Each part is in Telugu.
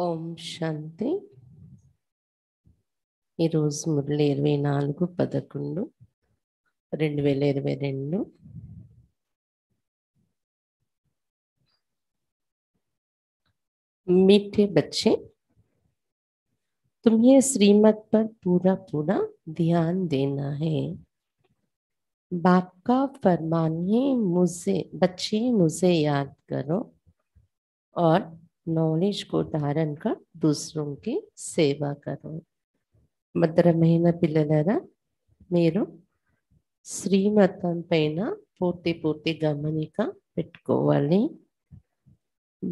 ओम शांति मुरल इरव ఇరవై నాలుగు పదకొండు इरव रे मीठे बच्चे तुम्हें श्रीमत पर पूरा पूरा ध्यान देना है बाप का फरमान है मुझे बच्चे मुझे याद करो और नॉलेज को धारण कर दूसरों की सेवा करो భద్రమైన పిల్లలరా మీరు శ్రీమతం పైన పూర్తి పూర్తి గమనిక పెట్టుకోవాలి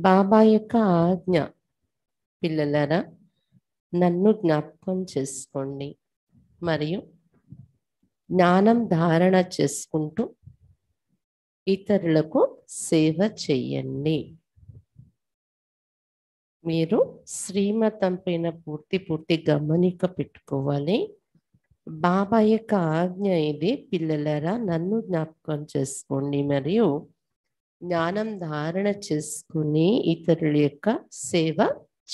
బాబా యొక్క ఆజ్ఞ పిల్లలరా నన్ను జ్ఞాపకం చేసుకోండి మరియు జ్ఞానం ధారణ చేసుకుంటూ ఇతరులకు సేవ చేయండి మీరు శ్రీమతం పైన పూర్తి పూర్తి గమనిక పెట్టుకోవాలి బాబా యొక్క ఆజ్ఞ ఇది పిల్లలరా నన్ను జ్ఞాపకం చేసుకోండి మరియు జ్ఞానం ధారణ చేసుకుని ఇతరుల యొక్క సేవ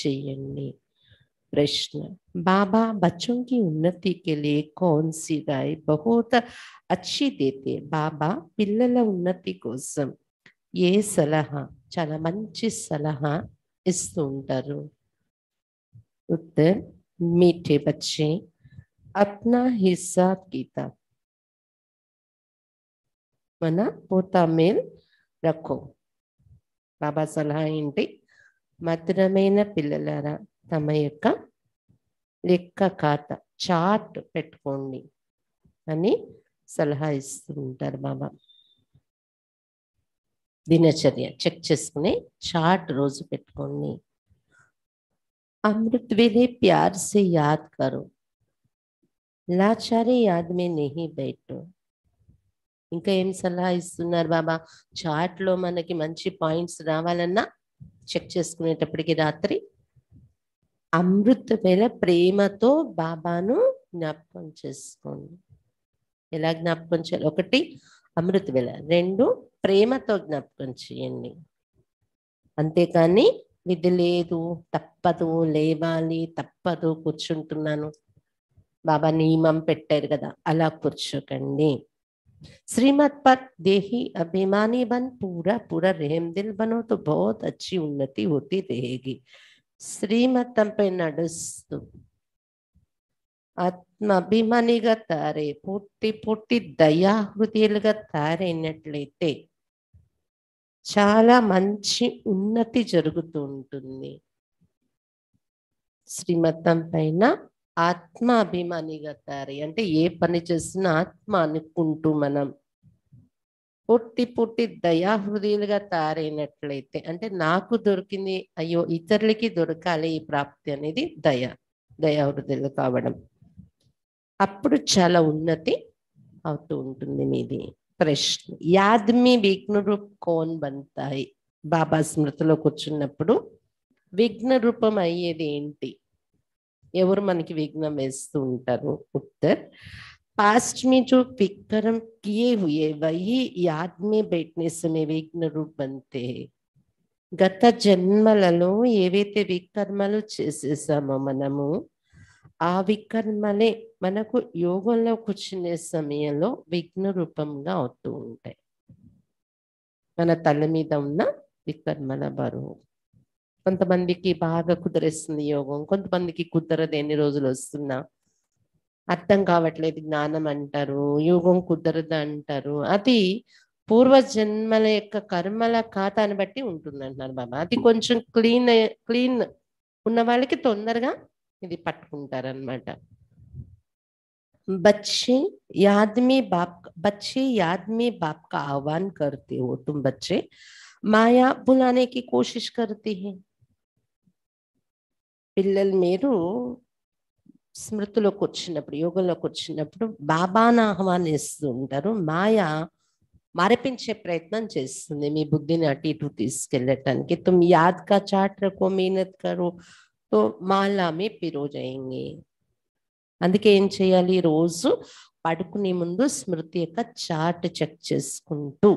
చేయండి ప్రశ్న బాబా బచ్చంకి की उन्नति के लिए బహుత అచ్చి దేతే బాబా పిల్లల ఉన్నతి కోసం ఏ సలహా చాలా మంచి సలహా ఇస్తూ ఉంటారు उत्तर బచ్చే అప్నా अपना हिस्सा మన పోతా మేల్ రఖో బాబా సలహా ఏంటి మధురమైన పిల్లల తమ యొక్క లెక్క ఖాతా చార్ట్ పెట్టుకోండి అని సలహా ఇస్తుంటారు బాబా దినచర్య చెక్ చేసుకుని చాట్ రోజు పెట్టుకోండి అమృత్ वेले ప్యార్ से याद లాచారి యాద్ మే నెహి బయట ఇంకా ఏం సలహా ఇస్తున్నారు బాబా చాట్లో మనకి మంచి పాయింట్స్ రావాలన్నా చెక్ చేసుకునేటప్పటికి రాత్రి అమృత వేళ ప్రేమతో బాబాను జ్ఞాపకం చేసుకోండి ఎలా జ్ఞాపకం చేయాలి ఒకటి అమృత వేళ రెండు ప్రేమతో జ్ఞాపకం చేయండి అంతేకాని విధి లేదు తప్పదు లేవాలి తప్పదు కూర్చుంటున్నాను బాబా నియమం పెట్టారు కదా అలా కూర్చోకండి श्रीमत పత్ దేహి అభిమాని బన్ పూరా పూరా रहम दिल బోత్ అచ్చి ఉన్నతి अच्छी उन्नति होती పై నడుస్తూ ఆత్మ అభిమానిగా తారే పుట్టి పూర్తి దయా హృదయాలుగా తారైనట్లయితే చాలా మంచి ఉన్నతి జరుగుతూ ఉంటుంది శ్రీమతం పైన ఆత్మాభిమానిగా తయారై అంటే ఏ పని చేసినా ఆత్మ అనుకుంటూ మనం పొట్టి పొట్టి దయాహృదయులుగా తయారైనట్లయితే అంటే నాకు దొరికింది అయ్యో ఇతరులకి దొరకాలి ఈ ప్రాప్తి అనేది దయ దయాహృదయులు కావడం అప్పుడు చాలా ఉన్నతి అవుతూ ఉంటుంది మీది ప్రశ్న యాద్మి విఘ్న రూప్ కోన్ బంతాయి బాబా స్మృతిలో కూర్చున్నప్పుడు విఘ్న రూపం అయ్యేది ఏంటి ఎవరు మనకి విఘ్నం వేస్తూ ఉంటారు ఉత్తర్ పాస్ట్ మీ చూ विक्रम किए హుయే वही యాద్మి में बैठने समय గత జన్మలలో ఏవైతే వికర్మలు చేసేసామో మనము ఆ వికర్మలే మనకు యోగంలో కూర్చునే సమయంలో విఘ్న రూపంగా అవుతూ ఉంటాయి మన తల మీద ఉన్న వికర్మల బరువు కొంతమందికి బాగా కుదరేస్తుంది యోగం కొంతమందికి కుదరదు ఎన్ని రోజులు వస్తున్నా అర్థం కావట్లేదు జ్ఞానం అంటారు యోగం కుదరదు అంటారు అది పూర్వజన్మల యొక్క కర్మల ఖాతాను బట్టి ఉంటుంది అంటున్నారు బాబా అది కొంచెం క్లీన్ క్లీన్ ఉన్న వాళ్ళకి తొందరగా ఇది అనమాట बच्चे याद में बाप बच्चे याद में बाप का आह्वान करते हो तुम बच्चे माया भुलाने की कोशिश करते हैं పిల్లలు మీరు స్మృతిలోకి వచ్చినప్పుడు యోగంలోకి వచ్చినప్పుడు బాబాను ఆహ్వానిస్తూ ఉంటారు మాయ మరపించే ప్రయత్నం చేస్తుంది మీ బుద్ధిని అటు ఇటు తీసుకెళ్ళటానికి తుమ్ యాద్ కా చాట్ రకో మేనత్ కరో తో మాలా మే పిరో జయంగే అందుకే ఏం చేయాలి రోజు పడుకునే ముందు స్మృతి యొక్క చార్ట్ చెక్ చేసుకుంటూ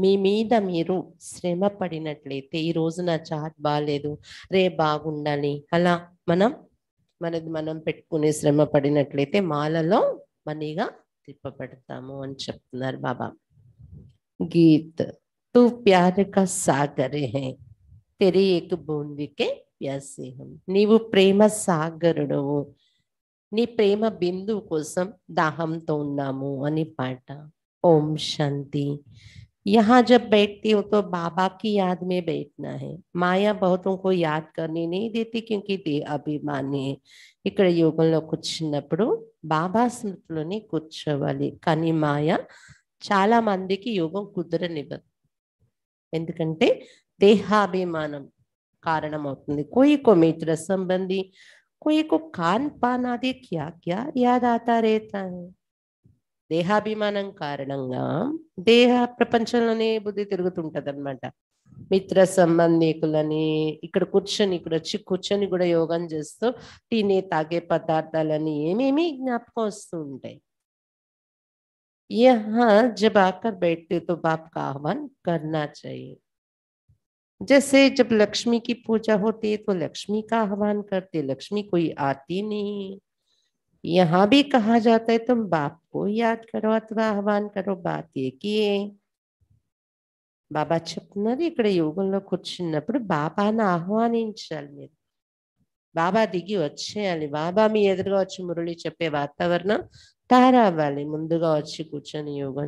మీ మీద మీరు శ్రమ పడినట్లయితే ఈరోజు నా చాట్ బాగాలేదు రే బాగుండాలి అలా మనం మనది మనం పెట్టుకునే శ్రమ పడినట్లయితే మాలలో మనీగా తిప్పబడతాము అని చెప్తున్నారు బాబా గీత్ తూ ప్యార్ కా సాగరే హే తెరీ ఏక బూందికే వ్యాసేహం నీవు ప్రేమ సాగరుడు ని ప్రేమ బిందు కోసం దాహం తోనాము అని పాఠం ఓం శాంతి यहां जब बैठती हो तो बाबा की याद में बैठना है माया बहुतों को याद करने नहीं देती क्योंकि देह अभिमान ही credible योगంలో కుచ్న్నప్పుడు బాబా స్మృతిని కుర్చవాలి కని మాయ చాలా మందికి యోగం కుద్రనిబ ఎందుకంటే దేహాభిమానం కారణమవుతుంది koi ko mitra sambandhi కువికో కాన్ పానాది క్యక్కా యాదాతారేతన్ దేహబిమనం కారణంగా దేహ ప్రపంచననే బుద్ధి తిరుగుతుంటదన్నమాట మిత్ర సంబంధీకులని ఇక్కడ కూర్చోని ఇక్కడ వచ్చి కూర్చొని కూడా యోగం చేస్తో తీనే తాగే పదార్థాలని ఏమేమి జ్ఞాప్కోస్తుంటై యహ జబ ఆకర్ బెట్తే తో బాప్ కా ఆహ్వన్ కర్నా చహై जैसे जब लक्ष्मी की पूजा होती है तो लक्ष्मी का आह्वान करते लक्ष्मी कोई आती नहीं यहाँ भी कहा जाता है तुम बाप को याद करो अथवा आह्वान करो बात ये की बाबा छप न रेकड़े योग कुछ न पर बाबा ना आह्वान चल मेरे बाबा दिगी वे बाबा मी एर मुरली चपे वातावरण तारा वाले मुझे वीचन योग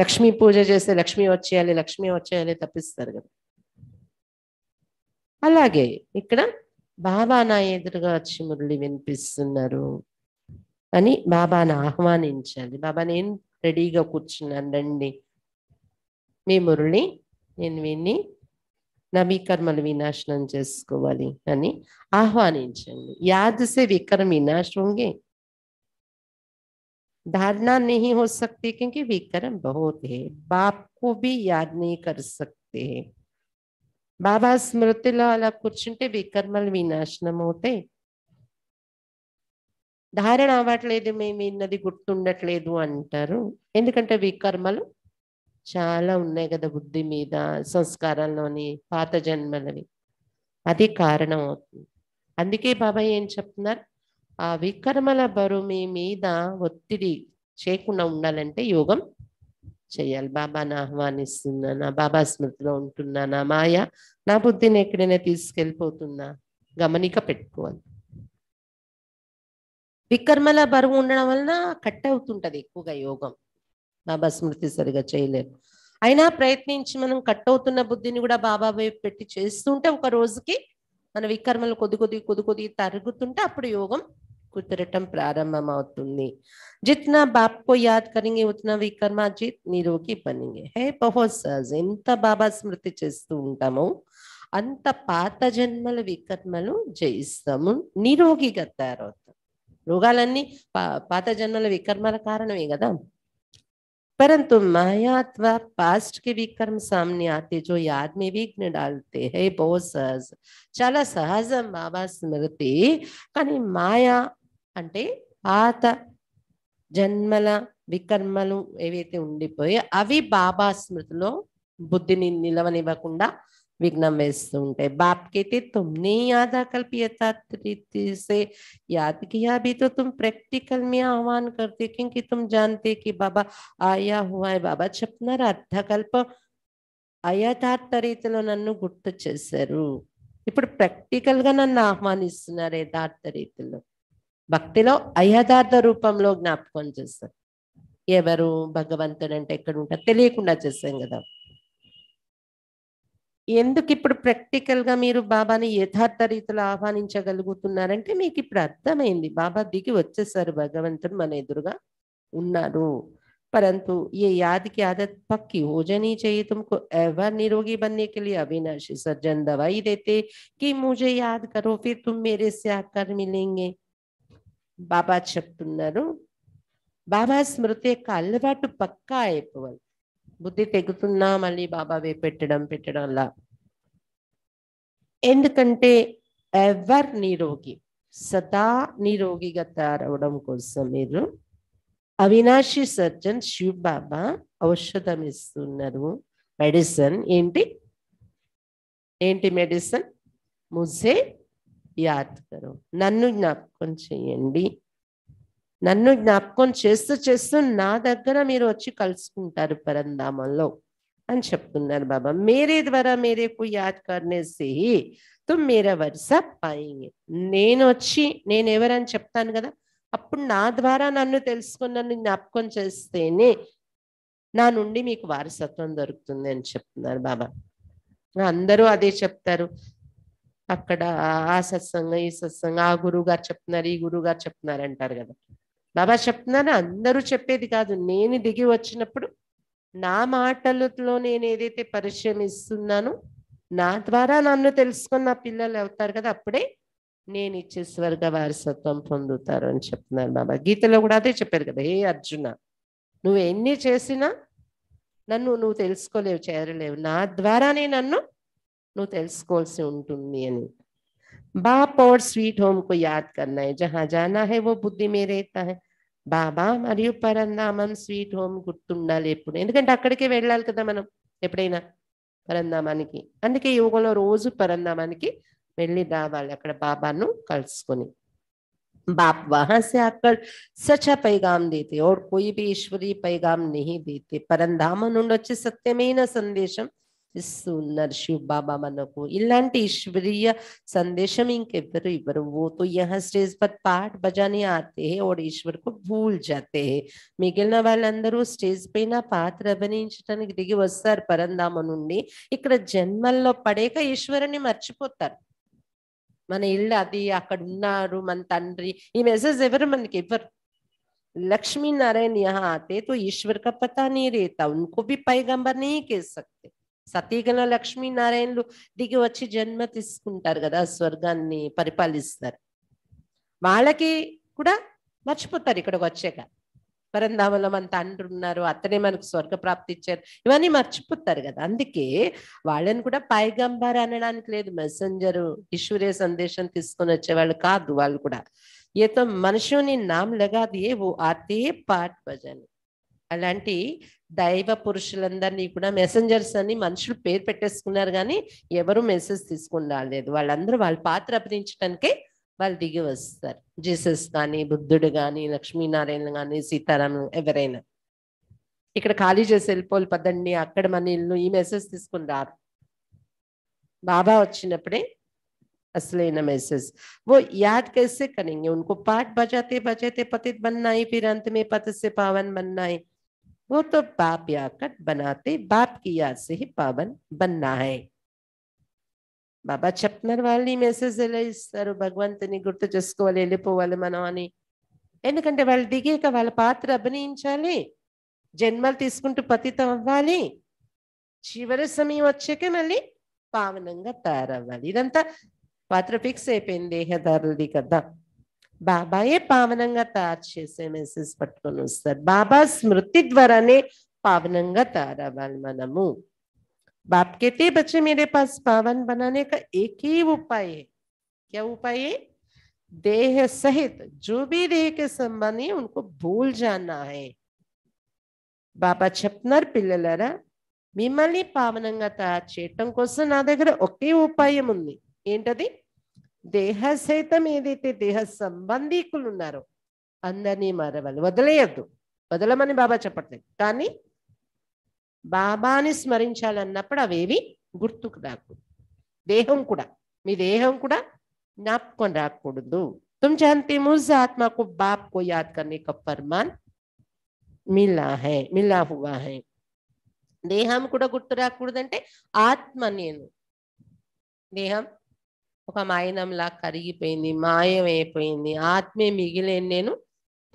లక్ష్మీ పూజ చేస్తే లక్ష్మీ వచ్చేయాలి లక్ష్మీ వచ్చేయాలి తప్పిస్తారు కదా అలాగే ఇక్కడ బాబా నా ఎదురుగా వచ్చి మురళి వినిపిస్తున్నారు అని బాబాను ఆహ్వానించాలి బాబా నేను రెడీగా కూర్చున్నాను రండి మీ మురళి నేను విని నవీకర్మలు వినాశనం చేసుకోవాలి అని ఆహ్వానించండి యాదసే వికరం వినాశ धारणा नहीं हो सकती क्योंकि विकर्म बहुत है बाप को भी याद नहीं कर सकते బాబా స్మృతిలో కూర్చుంటే వికర్మలు వినాశనం అవుతాయి ధారణ అవ్వట్లేదు మేము విన్నది గుర్తుండట్లేదు అంటారు ఎందుకంటే వికర్మలు చాలా ఉన్నాయి కదా బుద్ధి మీద సంస్కారంలోని పాత జన్మలవి అది కారణం అవుతుంది అందుకే బాబా ఏం చెప్తున్నారు ఆ వికర్మల బరువు మీ మీద ఒత్తిడి చేయకుండా ఉండాలంటే యోగం చేయాలి బాబాను ఆహ్వానిస్తున్నానా బాబా స్మృతిలో ఉంటున్నానా మాయ నా బుద్ధిని ఎక్కడైనా తీసుకెళ్ళిపోతున్నా గమనిక పెట్టుకోవాలి వికర్మల బరువు ఉండడం వలన కట్ అవుతుంటది ఎక్కువగా యోగం బాబా స్మృతి సరిగా చేయలేదు అయినా ప్రయత్నించి మనం కట్ అవుతున్న బుద్ధిని కూడా బాబా వైపు పెట్టి చేస్తుంటే ఒక రోజుకి మన వికర్మలు కొద్ది కొద్ది కొద్ది కొద్ది తరుగుతుంటే అప్పుడు యోగం कुतरटम प्रारंभम जितना बाप को याद करेंगे उतना विकर्मा जीत निरोगी बनेंगे है बहुत सहज इंत बाबा स्मृति चू उ अंत पात जन्म विकर्मल जयिस्तम निरोगी तैयार होता रोगल पात जन्म विकर्मल कारण कदा परंतु मायात्वा पास्ट के विक्रम सामने आते जो याद में विघ्न डालते है बहुत सहज चला सहज बाबा स्मृति का माया అంటే పాత జన్మల వికర్మలు ఏవైతే ఉండిపోయి అవి బాబా స్మృతిలో బుద్ధిని నిలవనివ్వకుండా విఘ్నం వేస్తూ ఉంటాయి బాప్కైతే తుమ్నే యాద కల్పియత से याद किया भी तो तुम प्रैक्टिकल में आह्वान करते क्योंकि तुम जानते कि बाबा చెప్తున్నారు అర్ధకల్ప అయథార్థ రీతిలో నన్ను గుర్తు చేశారు ఇప్పుడు ప్రాక్టికల్ గా నన్ను ఆహ్వానిస్తున్నారు యథార్థ రీతిలో భక్తిలో అయథార్థ రూపంలో జ్ఞాపకం చేస్తారు ఎవరు భగవంతుడు అంటే ఎక్కడ ఉంటారు తెలియకుండా చేస్తాం కదా ఎందుకు ఇప్పుడు ప్రాక్టికల్గా మీరు బాబాని యథార్థ రీతిలో ఆహ్వానించగలుగుతున్నారంటే మీకు ఇప్పుడు అర్థమైంది బాబా దిగి వచ్చేసారు భగవంతుడు మన ఎదురుగా ఉన్నారు పరంతు ఏ యాదికి ఆదత్ పక్కి पक्की हो जानी నిరోగి तुमको एवर निरोगी बनने के लिए अविनाशी యాద్ दवाई देते कि मुझे याद करो బాబా చెప్తున్నారు బాబా స్మృతి యొక్క అలవాటు పక్కా అయిపోవాలి బుద్ధి తెగుతున్నా మళ్ళీ వే పెట్టడం పెట్టడం అలా ఎందుకంటే ఎవర్ నిరోగి సదా నిరోగిగా తయారవడం కోసం మీరు అవినాశి సర్జన్ శివ్ బాబా ఔషధం ఇస్తున్నారు మెడిసిన్ ఏంటి ఏంటి మెడిసిన్ ముసే యాద్ కరో నన్ను జ్ఞాపకం చేయండి నన్ను జ్ఞాపకం చేస్తూ చేస్తూ నా దగ్గర మీరు వచ్చి కలుసుకుంటారు పరంధామంలో అని చెప్తున్నారు బాబా మేరే ద్వారా మేరేకు యాద్ కర్నేసి తు మేరే వరుస పాయింగ్ నేను వచ్చి నేను ఎవరని చెప్తాను కదా అప్పుడు నా ద్వారా నన్ను తెలుసుకుని నన్ను జ్ఞాపకం చేస్తేనే నా నుండి మీకు వారసత్వం దొరుకుతుంది అని చెప్తున్నారు బాబా అందరూ అదే చెప్తారు అక్కడ ఆ సత్సంగం ఈ సత్సంగం ఆ గురువు గారు చెప్తున్నారు ఈ గురువు గారు చెప్తున్నారు అంటారు కదా బాబా చెప్తున్నారు అందరూ చెప్పేది కాదు నేను దిగి వచ్చినప్పుడు నా మాటలతో నేను ఏదైతే పరిచయం ఇస్తున్నానో నా ద్వారా నన్ను తెలుసుకున్న పిల్లలు అవుతారు కదా అప్పుడే నేను ఇచ్చే స్వర్గ వారసత్వం పొందుతారు అని చెప్తున్నారు బాబా గీతలో కూడా అదే చెప్పారు కదా ఏ అర్జున నువ్వు ఎన్ని చేసినా నన్ను నువ్వు తెలుసుకోలేవు చేరలేవు నా ద్వారానే నన్ను बाप और स्वीट होम को याद करना है जहां जाना है वो बुद्धि में रहता है बाबा मरी पर नाम स्वीट होम गुर्तुंडक अड़के वेलाल कदा मन एपड़ना परंदा की अंके योग रोज परंदा की वेली रावाले अब बाबा कल बाप वहां से आकर सचा पैगाम देते और कोई भी ईश्वरी पैगाम नहीं देते परंधाम सत्यमेन संदेशम शिव बाबा मन को इलांट ईश्वरीय सदेश इंकेवर इवर वो तो यहाँ स्टेज पर पाठ बजाने आते हैं और ईश्वर को भूल जाते हैं मिगन वाल स्टेज पैना पात्र अभिनी दिगे वस्तार परंदा इक जन्म पड़ेक ईश्वर ने मरचिपोतर मन इधी अना मन तंड्री मेसेज एवर मन के लक्ष्मी नारायण यहाँ आते तो ईश्वर का पता नहीं रहता उनको भी पैगंबर नहीं कह सकते సతీగణ లక్ష్మీనారాయణలు దిగి వచ్చి జన్మ తీసుకుంటారు కదా స్వర్గాన్ని పరిపాలిస్తారు వాళ్ళకి కూడా మర్చిపోతారు ఇక్కడికి వచ్చాక పరంధామంలో అంత ఉన్నారు అతనే మనకు స్వర్గ ప్రాప్తి ఇచ్చారు ఇవన్నీ మర్చిపోతారు కదా అందుకే వాళ్ళని కూడా పైగంబర్ అనడానికి లేదు మెసెంజరు ఈశ్వరే సందేశం తీసుకొని వచ్చేవాళ్ళు కాదు వాళ్ళు కూడా ఏతో మనుషుని నామ్ లగాది ఏ ఓ ఆతే పాట్ భజన్ అలాంటి దైవ పురుషులందరినీ కూడా మెసెంజర్స్ అని మనుషులు పేరు పెట్టేసుకున్నారు కానీ ఎవరు మెసేజ్ తీసుకుని రాలేదు వాళ్ళందరూ వాళ్ళ పాత్ర అభినయించడానికే వాళ్ళు దిగి వస్తారు జీసస్ కానీ బుద్ధుడు కానీ లక్ష్మీనారాయణ కానీ సీతారాము ఎవరైనా ఇక్కడ ఖాళీ చేసి వెళ్ళిపోలు పదండి అక్కడ మన ఇల్లు ఈ మెసేజ్ తీసుకుని రారు బాబా వచ్చినప్పుడే అసలైన మెసేజ్ ఓ యాద్ కేసే కనింగ్ उनको పాట్ బజాతే బజాతే పతి బన్నాయి है फिर పావన్ బన్నాయి वो तो बाप या कट बनाते बाप की याद से ही पावन बनना है बाबा छपनर वाली मैसेज भगवंत ने गुर्त चुस्को वाले लिपो वाले मनवानी एन कंटे वाल दिगे का वाल पात्र अभिनी जन्मल तीसुकुंटू पतित तो अव्वाली चिवर समय वच्चेक मल्ली पावनंगा तयारवाली इदंता तो पात्र फिक्स अयिपोयिंदि देहधारुलदि कदा బాబాయే పావనంగా తయారు చేసే మెసేజ్ పట్టుకొని వస్తారు బాబా స్మృతి ద్వారానే పావనంగా తయారవ్వాలి మనము बाप कहते बच्चे मेरे पास पावन बनाने का एक ही उपाय है क्या उपाय है देह सहित जो भी देह के संबंध है उनको भूल जाना है బాబా చెప్తున్నారు పిల్లలరా మిమ్మల్ని పావనంగా తయారు చేయటం కోసం నా దగ్గర ఒకే ఉపాయం ఉంది ఏంటది దేహ సైతం ఏదైతే దేహ సంబంధీకులు ఉన్నారో అందరినీ మరవాలి వదిలేయద్దు వదలమని బాబా చెప్పట్లేదు కానీ బాబాని స్మరించాలన్నప్పుడు అవేవి గుర్తుకు రాకూడదు దేహం కూడా మీ దేహం కూడా జ్ఞాపకం రాకూడదు తుమ్ जानते मुझ ఆత్మకు బాప్ కో యాద్ याद करने का మిలా హే మిలా హువా హే దేహం కూడా గుర్తు రాకూడదంటే ఆత్మ నేను దేహం ఒక మాయనంలా కరిగిపోయింది మాయమైపోయింది ఆత్మే మిగిలేని నేను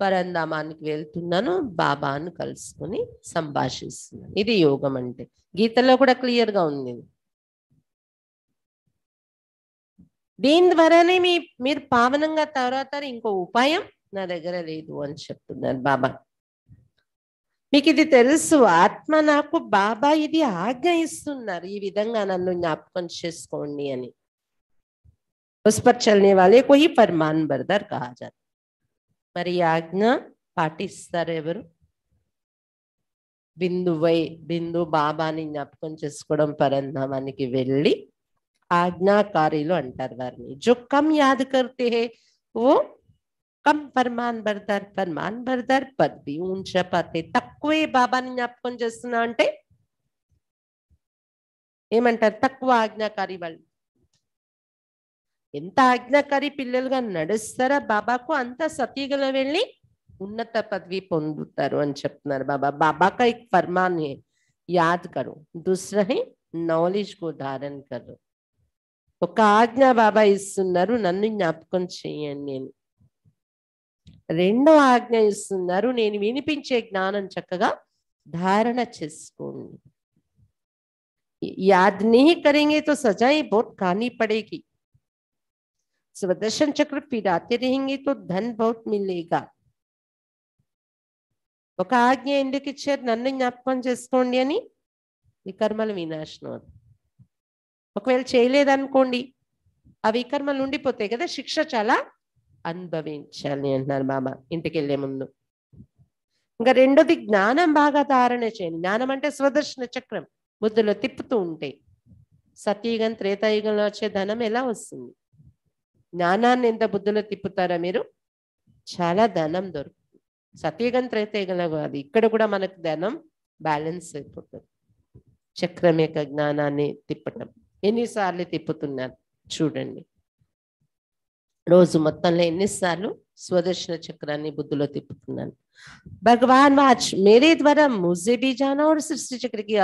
పరంధామానికి వెళ్తున్నాను బాబాను కలుసుకొని సంభాషిస్తున్నాను ఇది యోగం అంటే గీతలో కూడా క్లియర్గా ఉంది దీని ద్వారానే మీ మీరు పావనంగా తర్వాత ఇంకో ఉపాయం నా దగ్గర లేదు అని చెప్తున్నారు బాబా మీకు ఇది తెలుసు ఆత్మ నాకు బాబా ఇది ఆగ్రహిస్తున్నారు ఈ విధంగా నన్ను జ్ఞాపకం చేసుకోండి అని उस पर चलने वाले को ही परमान बरदर कहा जाता परियाज्ञा पाटी सरेवर बिंदु वै बिंदु बाबा ने ज्ञापन चुस्कड़ परंधा की वेली आज्ञाकारी अंटर वारे जो कम याद करते हैं वो कम परमान बरदार परमान बरदार पद भी ऊंच पाते तक बाबा ने ज्ञापन एमंटार तक आज्ञाकारी वाली ఎంత ఆజ్ఞాకారి పిల్లలుగా నడుస్తారా బాబాకు అంత సతీగలో వెళ్ళి ఉన్నత పదవి పొందుతారు అని చెప్తున్నారు బాబా బాబాక కా ఫర్మాన్ యాద్ కరు దూసరా నాలెడ్జ్ కు ధారణ కరు ఒక ఆజ్ఞ బాబా ఇస్తున్నారు నన్ను జ్ఞాపకం చేయండి నేను రెండో ఆజ్ఞ ఇస్తున్నారు నేను వినిపించే జ్ఞానం చక్కగా ధారణ చేసుకోండి యాద్ నీ తో సజాయి బోట్ కానీ పడేకి स्वदर्शन चक्र फिराते रहेंगे तो धन बहुत మిల్లేగా ఒక ఆజ్ఞ ఎందుకు ఇచ్చారు నన్ను జ్ఞాపకం చేసుకోండి అని వికర్మల వినాశనం అది ఒకవేళ చేయలేదనుకోండి ఆ వికర్మలు ఉండిపోతాయి కదా శిక్ష చాలా అనుభవించాలి అంటున్నారు మామ ఇంటికి వెళ్ళే ముందు ఇంకా రెండోది జ్ఞానం బాగా ధారణ చేయండి జ్ఞానం అంటే స్వదర్శన చక్రం బుద్ధిలో తిప్పుతూ ఉంటాయి సత్యయుగం త్రేతాయుగంలో వచ్చే ధనం ఎలా వస్తుంది జ్ఞానాన్ని ఎంత బుద్ధిలో తిప్పుతారా మీరు చాలా ధనం దొరుకుతుంది సత్యగం త్రైతేగల కాదు ఇక్కడ కూడా మనకు ధనం బ్యాలెన్స్ అయిపోతుంది చక్రం యొక్క జ్ఞానాన్ని తిప్పటం ఎన్నిసార్లు తిప్పుతున్నారు చూడండి రోజు మొత్తంలో ఎన్నిసార్లు స్వదర్శన చక్రాన్ని బుద్ధిలో తిప్పుతున్నాను భగవాన్ వాచ్ మేరే ద్వారా ముజే भी जानो और सृष्टि चक्र की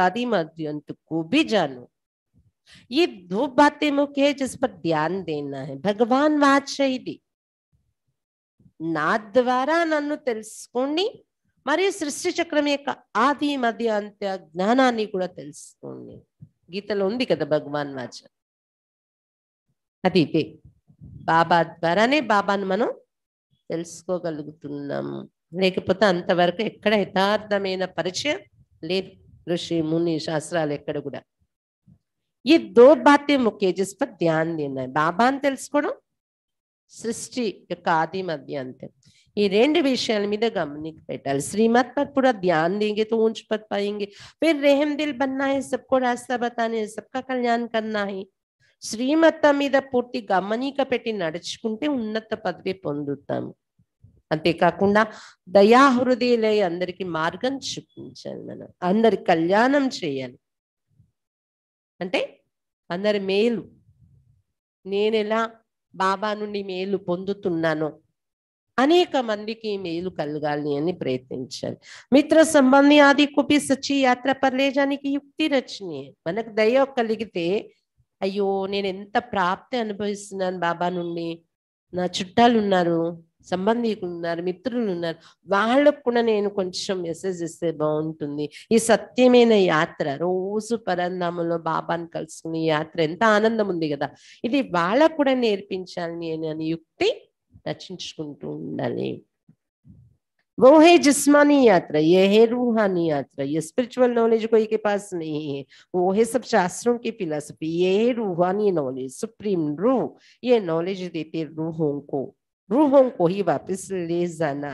ये दो बातें मुख्य है जिस पर ध्यान देना है భగవాన్ వాచైది నా ద్వారా నన్ను తెలుసుకోండి మరియు సృష్టి చక్రం యొక్క ఆది మధ్య అంత జ్ఞానాన్ని కూడా తెలుసుకోండి గీతలో ఉంది కదా భగవాన్ వాచ అది ఇదే బాబా ద్వారానే బాబాను మనం తెలుసుకోగలుగుతున్నాం లేకపోతే అంతవరకు ఎక్కడ యథార్థమైన పరిచయం లేదు ఋషి ముని శాస్త్రాలు ఎక్కడ కూడా ये दो बातें मुख्य जिस पर ध्यान देना है बाबा अलसको सृष्टि आदि मध्य अंत यह रे विषय गमन श्रीमत पर पूरा ध्यान देंगे तो ऊंच पद पाएंगे फिर रेहम दिल बनना है सबको रास्ता बताने है सबका कल्याण करना है श्रीमत मीद पूर्ति गमनीक नड़चे उन्नत पदवी पा अंत का दया हृदय अंदर की मार्ग चूपी अंदर कल्याण चेयर అంటే అందరి మేలు నేను ఎలా బాబా నుండి మేలు పొందుతున్నానో అనేక మందికి మేలు కలగాలి అని ప్రయత్నించాలి మిత్ర సంబంధి ఆది కుపి సచ్చి యాత్ర పర్లేజానికి యుక్తి రచని మనకు దయ కలిగితే అయ్యో నేను ఎంత ప్రాప్తి అనుభవిస్తున్నాను బాబా నుండి నా చుట్టాలు ఉన్నారు సంబంధికులు ఉన్నారు మిత్రులు ఉన్నారు వాళ్ళకు కూడా నేను కొంచెం మెసేజ్ ఇస్తే బాగుంటుంది ఈ సత్యమైన యాత్ర రోజు పరంధామంలో బాబాను కలుసుకుని యాత్ర ఎంత ఆనందం ఉంది కదా ఇది వాళ్ళకు కూడా నేర్పించాలి అని యుక్తి రచించుకుంటూ ఉండాలి ఓహే జిస్మానీ యాత్ర ఏ यह है యాత్ర यात्रा ये स्पिरिचुअल नॉलेज कोई పాస్ నీ नहीं है वो है सब शास्त्रों की फिलॉसफी ये है रूहानी नॉलेज सुप्रीम रूह ये రూహం కోహి వాపిస్ లేజానా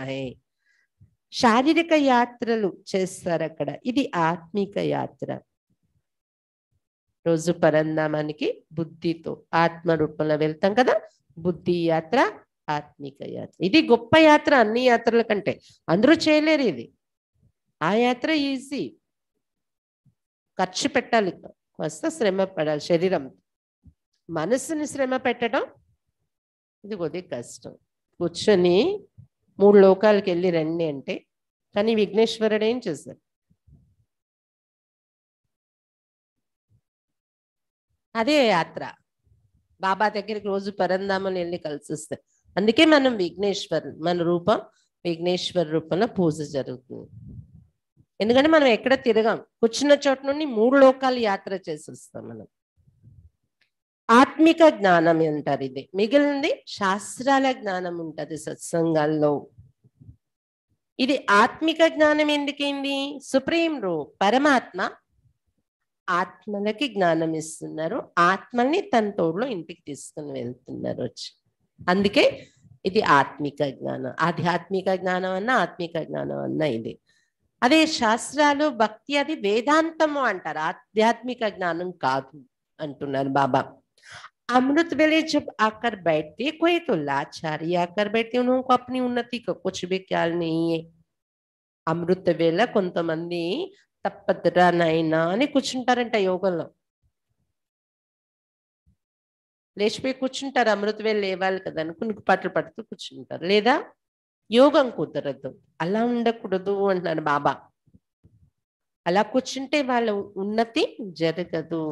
శారీరక యాత్రలు చేస్తారు అక్కడ ఇది ఆత్మిక యాత్ర రోజు పరందామానికి బుద్ధితో ఆత్మ రూపంలో వెళ్తాం కదా బుద్ధి యాత్ర ఆత్మిక యాత్ర ఇది గొప్ప యాత్ర అన్ని యాత్రల కంటే అందరూ చేయలేరు ఇది ఆ యాత్ర ఈజీ ఖర్చు పెట్టాలి కాస్త శ్రమ పడాలి శరీరం మనసుని శ్రమ పెట్టడం ఇది కొద్దిగా కష్టం కూర్చొని మూడు లోకాలకి వెళ్ళి రండి అంటే కానీ విఘ్నేశ్వరుడు ఏం చేశారు అదే యాత్ర బాబా దగ్గరికి రోజు పరంధామని వెళ్ళి కలిసి అందుకే మనం విఘ్నేశ్వర్ మన రూపం విఘ్నేశ్వర రూపంలో పూజ జరుగుతుంది ఎందుకంటే మనం ఎక్కడ తిరగాం కూర్చున్న చోట నుండి మూడు లోకాలు యాత్ర చేసి వస్తాం మనం ఆత్మిక జ్ఞానం అంటారు ఇది మిగిలింది శాస్త్రాల జ్ఞానం ఉంటుంది సత్సంగాల్లో ఇది ఆత్మిక జ్ఞానం ఎందుకైంది సుప్రీం రూ పరమాత్మ ఆత్మలకి జ్ఞానం ఇస్తున్నారు ఆత్మల్ని తన తోడులో ఇంటికి తీసుకుని వెళ్తున్నారు వచ్చి అందుకే ఇది ఆత్మిక జ్ఞానం ఆధ్యాత్మిక జ్ఞానం అన్న ఆత్మిక జ్ఞానం అన్న ఇది అదే శాస్త్రాలు భక్తి అది వేదాంతము అంటారు ఆధ్యాత్మిక జ్ఞానం కాదు అంటున్నారు బాబా अमृत वेले जब आकर बैठते कोई तो लाचारी आकर बैठते उनको अपनी उन्नति का कुछ भी ख्याल नहीं है అమృత వేళ కొంతమంది తప్పదురా నైనా అని కూర్చుంటారంట యోగంలో లేచిపోయి కూర్చుంటారు అమృత వేళ లేవాలి కదా అని పాటలు పడుతూ కూర్చుంటారు లేదా యోగం కుదరదు అలా ఉండకూడదు అంటున్నారు బాబా అలా కూర్చుంటే వాళ్ళ ఉన్నతి జరగదు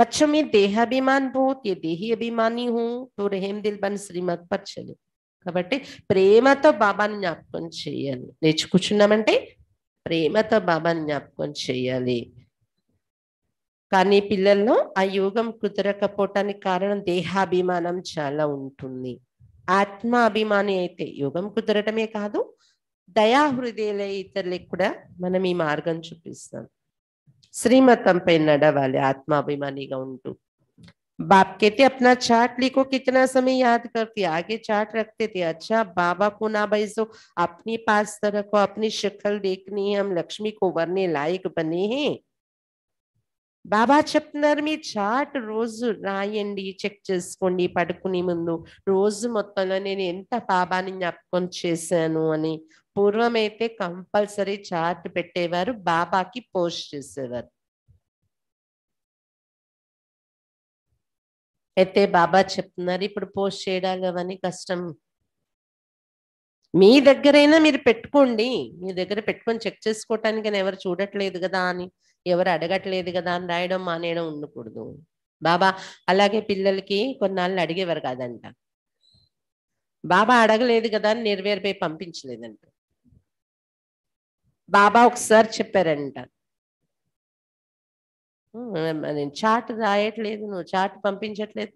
बच्चों में దేహాభిమాన్ భూత్ ये దేహి అభిమాని हूं तो రెహం దిల్ బన్ శ్రీమద్ పర్ చలే కాబట్టి ప్రేమతో బాబాని జ్ఞాపకం చేయాలి నేర్చుకున్నామంటే ప్రేమతో బాబాని జ్ఞాపకం చేయాలి కానీ పిల్లల్లో ఆ యోగం కుదరకపోవటానికి కారణం దేహాభిమానం చాలా ఉంటుంది ఆత్మాభిమాని అయితే యోగం కుదరటమే కాదు దయా హృదయలే ఇతరులకు కూడా మనం ఈ మార్గం చూపిస్తాం శ్రీమతంపై నడవాలి ఆత్మాభిమానిగా ఉంటూ बाप कहते अपना चार्ट लिखो कितना समय याद करती आगे चार्ट रखते थे अच्छा बाबा को ना बैसो अपने पास तो रखो अपनी शक्ल देखनी है हम लक्ष्मी को वरने लायक बने हैं रोज చెప్తున్నారు మీ చాట్ रोज రాయండి చెక్ చేసుకోండి పడుకునే ముందు రోజు మొత్తంలో నేను ఎంత బాబాని పూర్వం అయితే కంపల్సరీ చార్ట్ పెట్టేవారు బాబాకి పోస్ట్ చేసేవారు అయితే బాబా చెప్తున్నారు ఇప్పుడు పోస్ట్ చేయడాలు అవన్నీ కష్టం మీ దగ్గరైనా మీరు పెట్టుకోండి మీ దగ్గర పెట్టుకొని చెక్ చేసుకోవటానికి ఎవరు చూడట్లేదు కదా అని ఎవరు అడగట్లేదు కదా అని రాయడం మానేయడం ఉండకూడదు బాబా అలాగే పిల్లలకి కొన్నాళ్ళు అడిగేవారు కాదంట బాబా అడగలేదు కదా అని నెరవేరిపోయి పంపించలేదంట బాబా ఒకసారి చెప్పారంట నేను చాట్ రాయట్లేదు నువ్వు చాట్ పంపించట్లేదు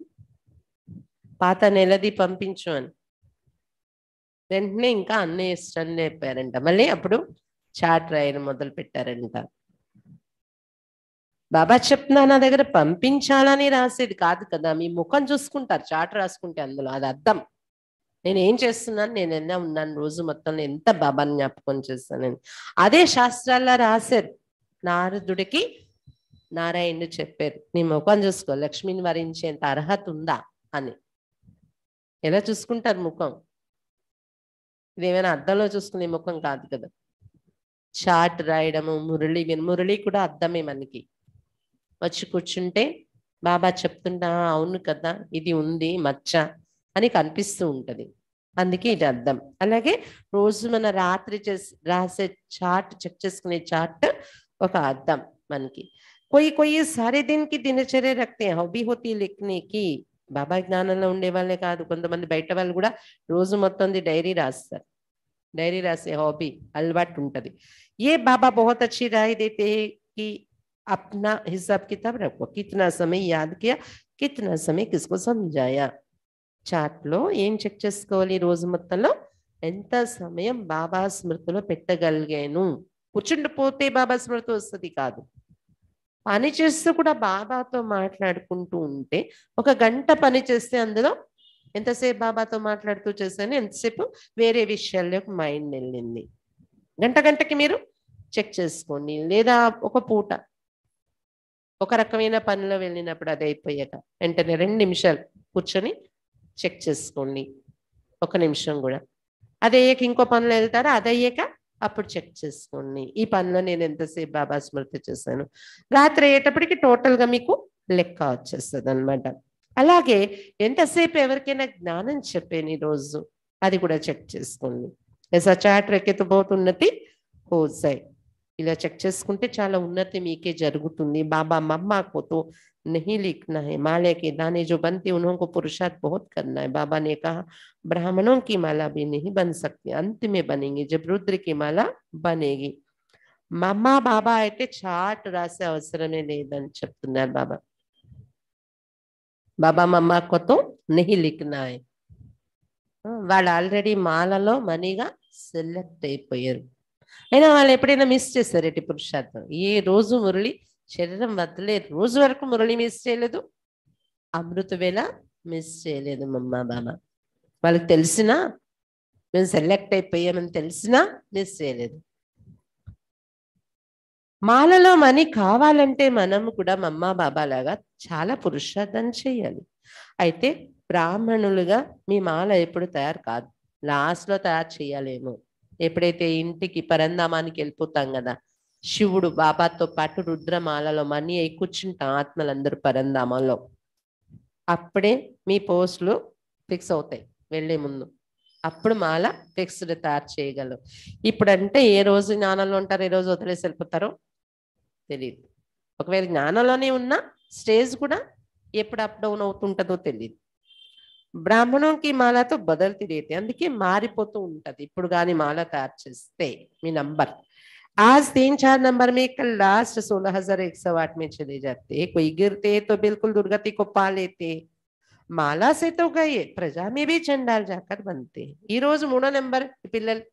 పాత నెలది పంపించు అని వెంటనే ఇంకా అన్న ఇష్టం చెప్పారంట మళ్ళీ అప్పుడు చాట్ రాయడం మొదలు పెట్టారంట బాబా చెప్తున్నా నా దగ్గర పంపించాలని రాసేది కాదు కదా మీ ముఖం చూసుకుంటారు చాట్ రాసుకుంటే అందులో అది అర్థం నేను ఏం చేస్తున్నాను నేను ఎన్న ఉన్నాను రోజు మొత్తం ఎంత బాబాని జ్ఞాపకం చేస్తాను నేను అదే శాస్త్రాల్లో రాశారు నారదుడికి నారాయణుడు చెప్పారు నీ ముఖం చూసుకో లక్ష్మిని వరించేంత అర్హత ఉందా అని ఎలా చూసుకుంటారు ముఖం ఏమైనా అద్దంలో చూసుకునే ముఖం కాదు కదా చాట్ రాయడము మురళి మురళి కూడా అర్థమే మనకి వచ్చి కూర్చుంటే బాబా చెప్తుంటా అవును కదా ఇది ఉంది మచ్చ अटदी अंदे इट अर्धम अलगे रोज मैं रात्रि रासे चाट चक्ने चाट अर्धम मन की कोई कोई सारे दिन की दिनचर्य रखते हैं हॉबी होती लिखने की बाबा ज्ञान में उड़े वाले का बैठ वालू रोज मत डैरी रास्तर डैरी रासे हॉबी अलवाटी ये बाबा बहुत अच्छी राय देते है कि अपना हिसाब किताब रखो कितना समय याद किया कितना समय किसको समझाया చార్ట్లో ఏం చెక్ చేసుకోవాలి రోజు మొత్తంలో ఎంత సమయం బాబా స్మృతిలో పెట్టగలిగాను కూర్చుండిపోతే బాబా స్మృతి వస్తుంది కాదు పని చేస్తూ కూడా బాబాతో మాట్లాడుకుంటూ ఉంటే ఒక గంట పని చేస్తే అందులో ఎంతసేపు బాబాతో మాట్లాడుతూ చేశాను ఎంతసేపు వేరే విషయాల్లో మైండ్ వెళ్ళింది గంట గంటకి మీరు చెక్ చేసుకోండి లేదా ఒక పూట ఒక రకమైన పనిలో వెళ్ళినప్పుడు అది అయిపోయాక వెంటనే రెండు నిమిషాలు కూర్చొని చెక్ చేసుకోండి ఒక నిమిషం కూడా అది అయ్యాక ఇంకో పనులు వెళ్తారా అది అయ్యాక అప్పుడు చెక్ చేసుకోండి ఈ పనిలో నేను ఎంతసేపు బాబా స్మృతి చేశాను రాత్రి అయ్యేటప్పటికి టోటల్గా మీకు లెక్క వచ్చేస్తుంది అనమాట అలాగే ఎంతసేపు ఎవరికైనా జ్ఞానం చెప్పాను ఈరోజు అది కూడా చెక్ చేసుకోండి చాటర్ చాట్ రెక్కెతు ఉన్నతి హోజాయి ఇలా చెక్ చేసుకుంటే చాలా ఉన్నతి మీకే జరుగుతుంది బాబా కోతో नहीं लिखना है माले के दाने जो बनते उन्होंने पुरुषार्थ बहुत करना है बाबा ने कहा ब्राह्मणों की माला भी नहीं बन सकती अंत में बनेंगे जब रुद्र की माला बनेगी मामा बाबा आते छाट रासे अवसर में ले दन छपनार बाबा बाबा मामा को तो नहीं लिखना है हाँ, वाल आलरेडी माला मनीगा सिलेक्ट अना वाले एपड़ना मिस्टर पुरुषार्थ ये रोजू मुरली శరీరం వద్దలేదు రోజు వరకు మురళి మిస్ చేయలేదు అమృత వేళ మిస్ చేయలేదు మమ్మ బామ వాళ్ళకి తెలిసినా మేము సెలెక్ట్ అయిపోయామని తెలిసినా మిస్ చేయలేదు మాలలో మనీ కావాలంటే మనం కూడా మమ్మ బాబా లాగా చాలా పురుషార్థం చేయాలి అయితే బ్రాహ్మణులుగా మీ మాల ఎప్పుడు తయారు కాదు లాస్ట్లో తయారు చేయాలేమో ఎప్పుడైతే ఇంటికి పరంధామానికి వెళ్ళిపోతాం కదా శివుడు బాబాతో పాటు రుద్రమాలలో మనీ అయి కూర్చుంటాం ఆత్మలందరూ పరంధామంలో అప్పుడే మీ పోస్టులు ఫిక్స్ అవుతాయి వెళ్ళే ముందు అప్పుడు మాల ఫిక్స్డ్ తయారు చేయగలరు ఇప్పుడంటే ఏ రోజు జ్ఞానంలో ఉంటారు ఏ రోజు వదిలేసి వెళ్ళిపోతారో తెలియదు ఒకవేళ జ్ఞానంలోనే ఉన్న స్టేజ్ కూడా ఎప్పుడు అప్ డౌన్ అవుతుంటుందో తెలియదు బ్రాహ్మణంకి మాలతో బదులు తిరిగితే అందుకే మారిపోతూ ఉంటుంది ఇప్పుడు కానీ మాల తయారు చేస్తే మీ నంబర్ आज तीन चार नंबर में कल लास्ट सोलह हजार एक सौ आठ में चले जाते कोई गिरते तो बिल्कुल दुर्गति को पा लेते మాలా సేతో గయే ప్రజా మేబీ చండాల్ జాకర్ బంతే रोज మూడో నెంబర్ పిల్లలు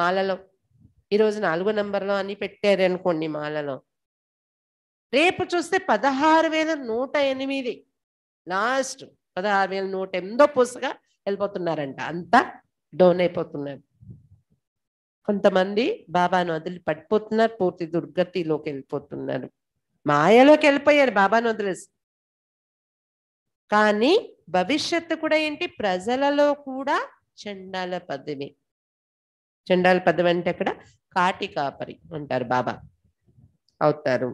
మాలలో ఈరోజు నాలుగో నెంబర్లో అని పెట్టారు అనుకోండి మాలలో రేపు చూస్తే పదహారు వేల నూట ఎనిమిది లాస్ట్ పదహారు వేల నూట ఎనిమిదో పూసగా వెళ్ళిపోతున్నారంట అంతా డౌన్ అయిపోతున్నారు కొంతమంది బాబాను వదిలి పడిపోతున్నారు పూర్తి దుర్గతిలోకి వెళ్ళిపోతున్నారు మాయలోకి వెళ్ళిపోయారు బాబాను వదిలేసి కానీ భవిష్యత్తు కూడా ఏంటి ప్రజలలో కూడా చండాల పదవి చండాల పదవి అంటే అక్కడ కాటి కాపరి అంటారు బాబా అవుతారు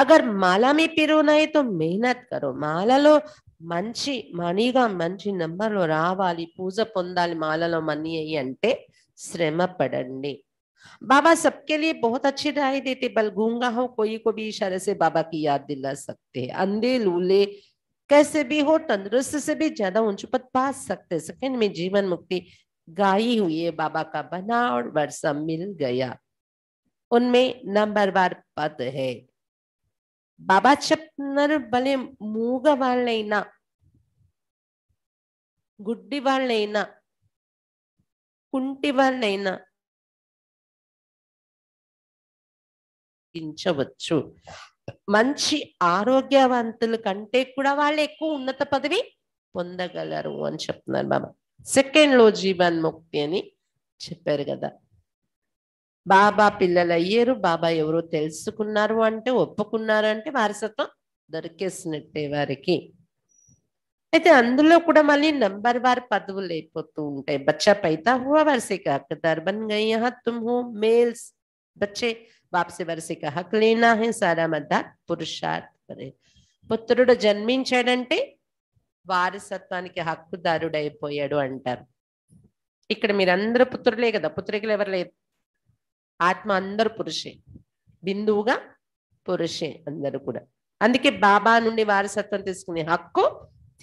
అగర్ మాలమి పిరునైతో మేనత్ కరో మాలలో మంచి మనీగా మంచి నెంబర్లో రావాలి పూజ పొందాలి మాలలో మనీ అయ్యి అంటే श्रम पड़ने बाबा सबके लिए बहुत अच्छी राय देते बल गूंगा हो कोई को भी इशारे से बाबा की याद दिला सकते हैं अंधे लूले कैसे भी हो तंदुरुस्त से भी ज्यादा ऊंच पद पा सकते सेकंड में जीवन मुक्ति गाई हुई है बाबा का बना और वर्षा मिल गया उनमें नंबर बार पद है बाबा బాబా చెప్తున్నారు భలే మూగ गुड्डी గుడ్డి ना వారినైనా దించవచ్చు మంచి ఆరోగ్యవంతుల కంటే కూడా వాళ్ళు ఎక్కువ ఉన్నత పదవి పొందగలరు అని చెప్తున్నారు బాబా సెకండ్ లో జీవన్ ముక్తి అని చెప్పారు కదా బాబా పిల్లలు అయ్యారు బాబా ఎవరో తెలుసుకున్నారు అంటే ఒప్పుకున్నారు అంటే వారసత్వం దొరికేసినట్టే వారికి అయితే అందులో కూడా మళ్ళీ నంబర్ వార్ పదవులు అయిపోతూ ఉంటాయి బచ్చా పైతా హువా వరసే కాక బన్ గయి తుమ్ హు మేల్స్ బచ్చే వాప్సి వరసక హక్ లేనా హే సారా మద్దార్ పురుషార్థ పుత్రుడు జన్మించాడంటే వారసత్వానికి హక్కుదారుడు అయిపోయాడు అంటారు ఇక్కడ మీరందరూ పుత్రులే కదా పుత్రికలు ఎవరు లేదు ఆత్మ అందరు పురుషే బిందువుగా పురుషే అందరు కూడా అందుకే బాబా నుండి వారసత్వం తీసుకునే హక్కు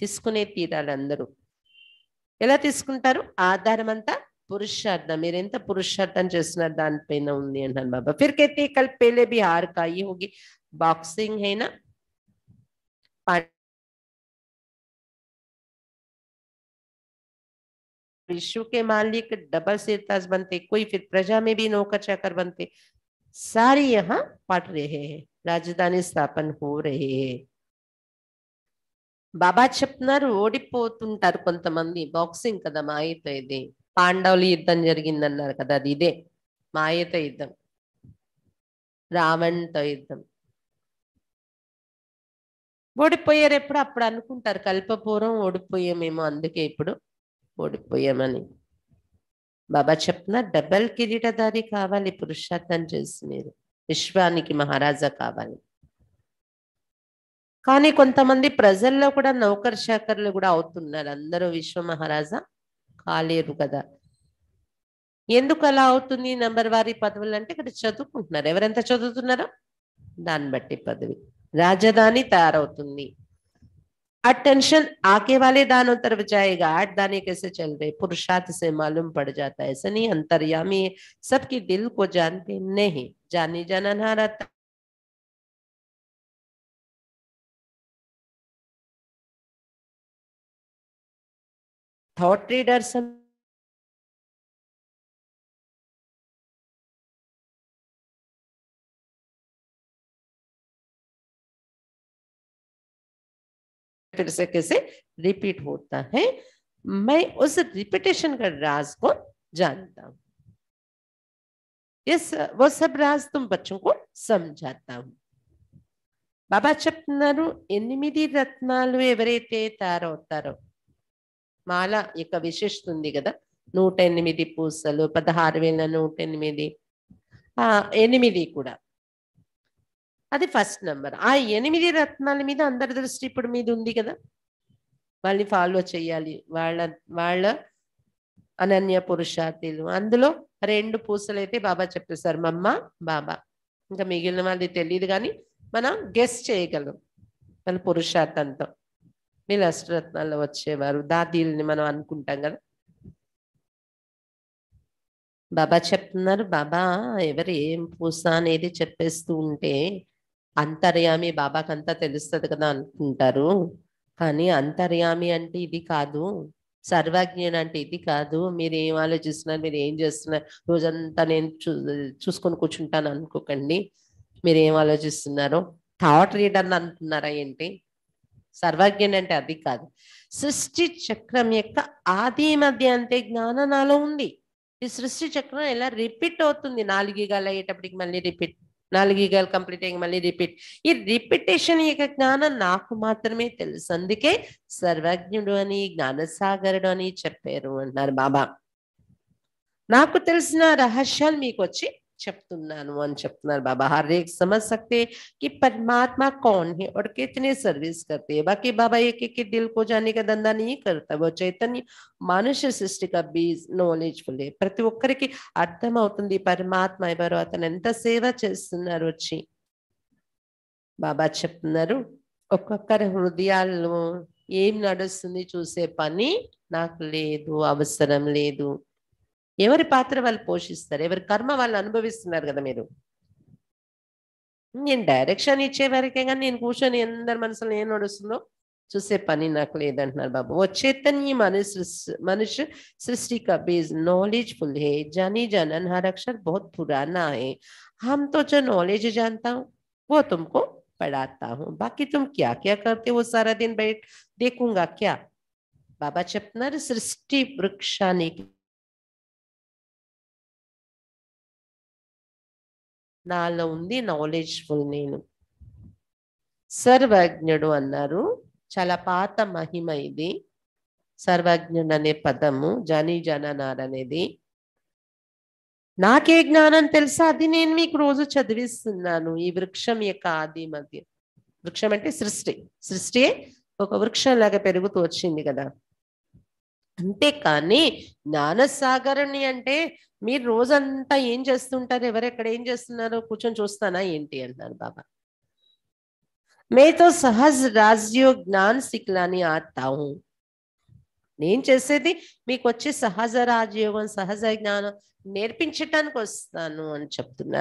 తీసుకునే आधार ఎలా తీసుకుంటారు ఆధారం అంతా पुरुषार्थ मेरे पुरुषार्थन बाबा फिर कहते हैं कल पहले बिहार का ये होगी बॉक्सिंग है ना विश्व के मालिक डबल सिरताज बनते कोई फिर प्रजा में भी नौकर चाकर बनते सारी यहाँ पढ़ रहे हैं राजधानी स्थापन हो रहे हैं బాబా చెప్తున్నారు ఓడిపోతుంటారు కొంతమంది బాక్సింగ్ కదా మాయతో ఇది పాండవులు యుద్ధం జరిగిందన్నారు కదా అది ఇదే మాయతో యుద్ధం రావణ్తో యుద్ధం ఓడిపోయారు ఎప్పుడు అప్పుడు అనుకుంటారు కల్పపూర్వం ఓడిపోయామేమో అందుకే ఇప్పుడు ఓడిపోయామని బాబా చెప్తున్న డబల్ కిరీటధారి కావాలి పురుషార్థం చేసి మీరు విశ్వానికి మహారాజా కావాలి కానీ కొంతమంది ప్రజల్లో కూడా నౌకర్ శాఖర్లు కూడా అవుతున్నారు అందరూ విశ్వ మహారాజా కాలేరు కదా ఎందుకు అలా అవుతుంది నంబర్ వారి పదవులు అంటే ఇక్కడ చదువుకుంటున్నారు ఎవరెంత చదువుతున్నారో దాన్ని బట్టి పదవి రాజధాని తయారవుతుంది ఆ టెన్షన్ ఆకే వాళ్ళే దాని जाएगा आठ दाने कैसे चल रहे पुरुषार्थ సే మాలూమ్ పడ जाता है అంతర్యామి సబ్కి దిల్ కో జాన్ को जानते thought leaders फिर से कैसे रिपीट होता है मैं उस रिपीटेशन का राज को जानता हूं वो सब राज तुम बच्चों को समझाता हूं బాబా చెప్తున్నారు ఎనిమిది రత్నాలు तारो तारो మాల యొక్క విశిష్టత ఉంది కదా నూట ఎనిమిది పూసలు పదహారు వేల నూట ఎనిమిది ఎనిమిది కూడా అది ఫస్ట్ నెంబర్ ఆ ఎనిమిది రత్నాల మీద అందరి దృష్టి ఇప్పుడు మీద ఉంది కదా వాళ్ళని ఫాలో చేయాలి వాళ్ళ వాళ్ళ అనన్య పురుషార్థులు అందులో రెండు పూసలు అయితే బాబా చెప్పేశారు మమ్మ బాబా ఇంకా మిగిలిన వాళ్ళది తెలియదు కానీ మనం గెస్ట్ చేయగలం వాళ్ళ పురుషార్థంతో మీరు అష్టరత్నాల్లో వచ్చేవారు దాదీల్ని మనం అనుకుంటాం కదా బాబా చెప్తున్నారు బాబా ఎవరు ఏం పూసా అనేది చెప్పేస్తూ ఉంటే అంతర్యామి బాబాకంతా తెలుస్తుంది కదా అనుకుంటారు కానీ అంతర్యామి అంటే ఇది కాదు సర్వజ్ఞుడు అంటే ఇది కాదు మీరు ఏం ఆలోచిస్తున్నారు మీరు ఏం చేస్తున్నారు రోజంతా నేను చూ చూసుకొని కూర్చుంటాను అనుకోకండి మీరు ఏం ఆలోచిస్తున్నారు థాట్ రీడర్ అంటున్నారా ఏంటి సర్వజ్ఞని అంటే అది కాదు సృష్టి చక్రం యొక్క ఆది మధ్య అంతే జ్ఞానం నాలో ఉంది ఈ సృష్టి చక్రం ఎలా రిపీట్ అవుతుంది నాలుగిగాలు అయ్యేటప్పటికి మళ్ళీ రిపీట్ నాలుగిగాలు కంప్లీట్ అయ్యి మళ్ళీ రిపీట్ ఈ రిపిటేషన్ యొక్క జ్ఞానం నాకు మాత్రమే తెలుసు అందుకే సర్వజ్ఞుడు అని జ్ఞానసాగరుడు అని చెప్పారు అన్నారు బాబా నాకు తెలిసిన రహస్యాలు మీకు వచ్చి చెప్తున్నాను అని చెప్తున్నారు బాబా హరేక్ एक समझ सकते कि परमात्मा कौन है और कितने सर्विस करते हैं बाकी बाबा एक एक के दिल को जाने చైతన్య మనుష్య సృష్టి కా బీజ్ నాలెడ్జ్ है ప్రతి ఒక్కరికి అర్థం అవుతుంది పరమాత్మ ఎవరు అతను ఎంత సేవ చేస్తున్నారు వచ్చి బాబా చెప్తున్నారు ఒక్కొక్కరి హృదయాల్లో ఏం నడుస్తుంది చూసే పని నాకు లేదు అవసరం లేదు एवरी पात्र पोषिस्टर एवर कर्म वाल अभविस्ट कदा डैरक्षन इच्छे वर के अंदर मनस चूसे पनी बाबू वो चैतन्य मन मनुष्य सृष्टि का बेज नॉलेज फुल है जानी जानन हर अक्षर बहुत पुराना है हम तो जो नॉलेज जानता हूँ वो तुमको पढ़ाता हूँ बाकी तुम क्या क्या करते हो सारा दिन बैठ देखूंगा क्या बाबा चपनर सृष्टि वृक्षा ने నాలో ఉంది నాలెడ్జ్ఫుల్ నేను సర్వజ్ఞుడు అన్నారు చాలా పాత మహిమ ఇది సర్వజ్ఞుడు అనే పదము జనీ జననార్ నాకే జ్ఞానం తెలుసా అది నేను మీకు రోజు చదివిస్తున్నాను ఈ వృక్షం యొక్క ఆది మధ్య వృక్షం అంటే సృష్టి సృష్టి ఒక వృక్షం లాగా పెరుగుతూ వచ్చింది కదా అంతే కానీ జ్ఞానసాగరణి అంటే మీరు రోజంతా ఏం చేస్తుంటారు ఎవరెక్కడ ఏం చేస్తున్నారో కూర్చొని చూస్తానా ఏంటి అంటున్నారు బాబా మేతో సహజ రాజ్యో జ్ఞాన్ సిక్లాని ఆతాహు నేను చేసేది మీకు వచ్చి సహజ రాజయోగం సహజ జ్ఞానం नेर्पिंचटन को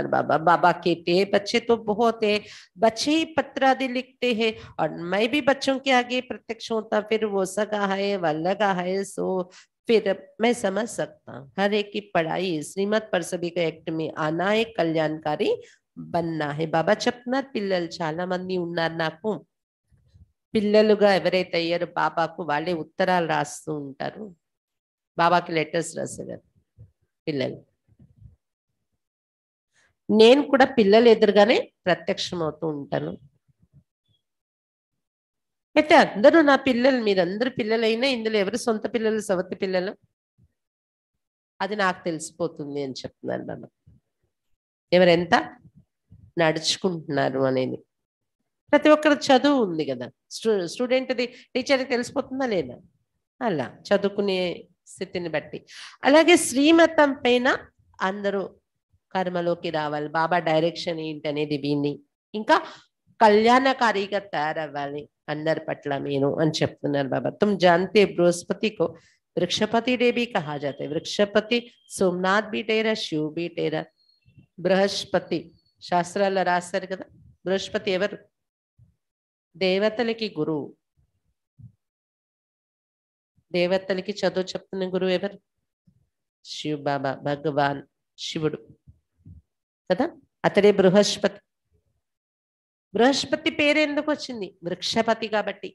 बाबा बाबा कहते हैं बच्चे तो बहुत है बच्चे ही पत्र आदि लिखते हैं और मैं भी बच्चों के आगे प्रत्यक्ष होता फिर वो सगा है वह लगा है सो फिर मैं समझ सकता हर एक की पढ़ाई श्रीमद पर सभी का एक्ट में आना है कल्याणकारी बनना है बाबा चप्तनर पिल्लल चाला मंदी उन्नार नाकू పిల్లలుగా ఎవరైతే అయ్యారో బాబాకు వాళ్ళే ఉత్తరాలు రాస్తూ ఉంటారు బాబాకి లెటర్స్ రాసేదారు పిల్లలు నేను కూడా పిల్లలు ఎదురుగానే ప్రత్యక్షం అవుతూ ఉంటాను అయితే అందరూ నా పిల్లలు మీరందరూ పిల్లలైనా ఇందులో ఎవరు సొంత పిల్లలు సవతి పిల్లలు అది నాకు తెలిసిపోతుంది అని చెప్తున్నాను నన్ను ఎవరెంత నడుచుకుంటున్నారు అనేది ప్రతి ఒక్కరు చదువు ఉంది కదా స్టూడెంట్ది టీచర్కి తెలిసిపోతుందా లేదా అలా చదువుకునే స్థితిని బట్టి అలాగే శ్రీమతం పైన అందరూ కర్మలోకి రావాలి బాబా డైరెక్షన్ ఏంటనేది విని ఇంకా కళ్యాణకారిగా తయారవ్వాలి అందరి పట్ల నేను అని చెప్తున్నారు బాబా తుమ్ జాంతే బృహస్పతి కో వృక్షపతి भी कहा जाता है वृक्षपति सोमनाथ भी బృహస్పతి శాస్త్రాల్లో రాస్తారు కదా బృహస్పతి ఎవరు దేవతలకి గురువు దేవతలకి చదువు చెప్తున్న గురువు ఎవరు శివ బాబా భగవాన్ శివుడు కదా అతడే బృహస్పతి బృహస్పతి పేరు ఎందుకు వచ్చింది వృక్షపతి కాబట్టి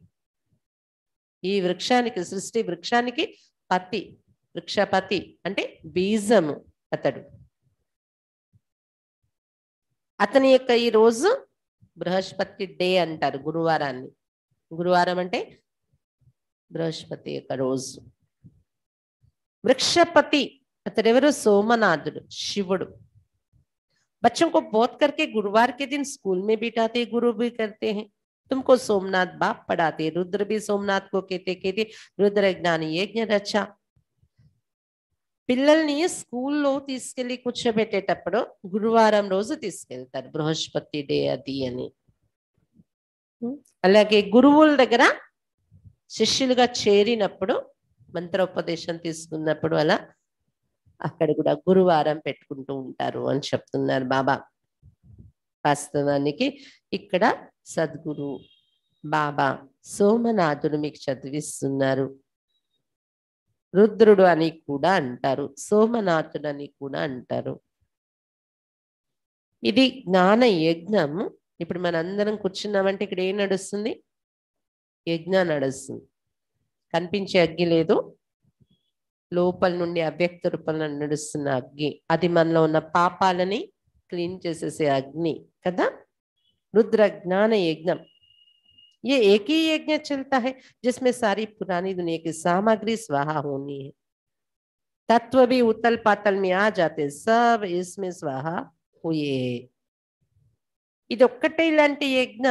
ఈ వృక్షానికి సృష్టి వృక్షానికి పతి వృక్షపతి అంటే బీజము అతడు అతని యొక్క ఈ రోజు బృహస్పతి డే అంటారు గురువారాన్ని గురువారం అంటే बृहस्पति रोज वृक्षपति अतरे सोमनाथुड़ शिवड़ बच्चों को बोध करके गुरुवार के दिन स्कूल में बिठाते गुरु भी करते हैं तुमको सोमनाथ बाप पढ़ाते रुद्र भी सोमनाथ को कहते कहते रुद्र ज्ञान यज्ञ रचा पिल स्कूल कुर्चोबेट गुरुवार रोज तस्कर बृहस्पति डे अदी अलगे गुरु दूसरा శిష్యులుగా చేరినప్పుడు మంత్రోపదేశం తీసుకున్నప్పుడు అలా అక్కడ కూడా గురువారం పెట్టుకుంటూ ఉంటారు అని చెప్తున్నారు బాబా వాస్తవానికి ఇక్కడ సద్గురు బాబా సోమనాథుడు మీకు చదివిస్తున్నారు రుద్రుడు అని కూడా అంటారు సోమనాథుడు అని కూడా అంటారు ఇది జ్ఞాన యజ్ఞం ఇప్పుడు మనందరం కూర్చున్నామంటే ఇక్కడ ఏం నడుస్తుంది यज्ञ नग्नि लेपल ना अव्यक्त रूप में नग्नि अभी मन में पापाल क्लीन चेसे अग्नि कदा रुद्र रुद्रज्ञान यज्ञ ये एक ही यज्ञ चलता है जिसमें सारी पुरानी दुनिया की सामग्री स्वाहा होनी है तत्व भी उतल पातल में आ जाते सब इसमें स्वाहा हुए इधटे इलांट यज्ञ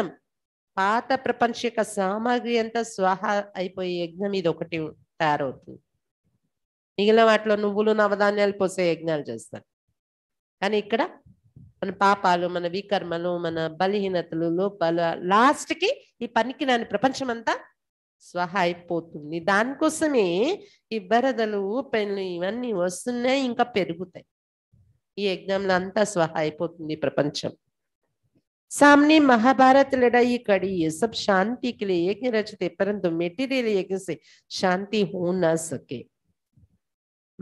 పాత ప్రపంచక సామాగ్రి అంతా స్వాహ అయిపోయే యజ్ఞం ఇది ఒకటి తయారవుతుంది మిగిలిన వాటిలో నువ్వులు నవధాన్యాలు పోసే యజ్ఞాలు చేస్తారు కానీ ఇక్కడ మన పాపాలు మన వికర్మలు మన బలహీనతలు లోపాలు లాస్ట్కి ఈ పనికి నాని ప్రపంచం అంతా స్వహ అయిపోతుంది దానికోసమే ఈ బరదలు పెళ్ళు ఇవన్నీ వస్తున్నాయి ఇంకా పెరుగుతాయి ఈ యజ్ఞంలో అంతా స్వహ అయిపోతుంది ప్రపంచం सामने महाभारत लड़ाई कड़ी है सब शांति के लिए यज्ञ रचते परंतु मेटीरियल यज्ञ से శాంతి हो ना सके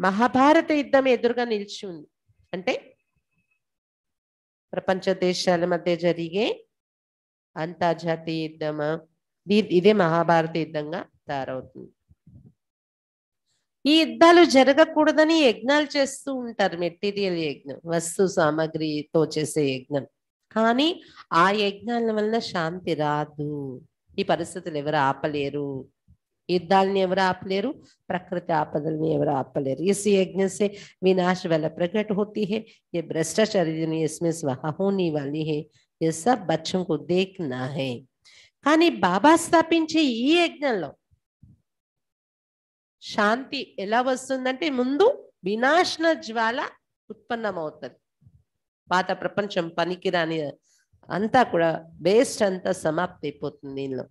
మహాభారత యుద్ధం ఎదురుగా నిలిచి ఉంది అంటే ప్రపంచ దేశాల మధ్య జరిగే అంతర్జాతీయ యుద్ధం ఇదే మహాభారత యుద్ధంగా తయారవుతుంది ఈ యుద్ధాలు జరగకూడదని యజ్ఞాలు చేస్తూ ఉంటారు మెటీరియల్ యజ్ఞం వస్తు సామాగ్రితో చేసే యజ్ఞం 하니 ఆ యజ్ఞనాల వలన శాంతి రాదు ఈ పరిస్థితులు ఎవర ఆపలేరు యుద్ధాలుని ఎవర ఆపలేరు ప్రకృతి ఆపదల్ని ఎవర ఆపలేరు ఈ యజ్ఞం సే వినాశ బల ప్రకట్ होती है ये ब्रष्टाचरिजन इसमें स्वाहा होनी वाली है ये सब बच्चों को देखना है 하니 바బా స్థాపించే ఈ యజ్ఞంలో శాంతి ఎలా వస్తుందంటే ముందు వినాశన జ్వాల उत्पन्नమవుతుంది పాత ప్రపంచం పనికిరాని అంతా కూడా వేస్ట్ అంతా సమాప్తి అయిపోతుంది దీనిలో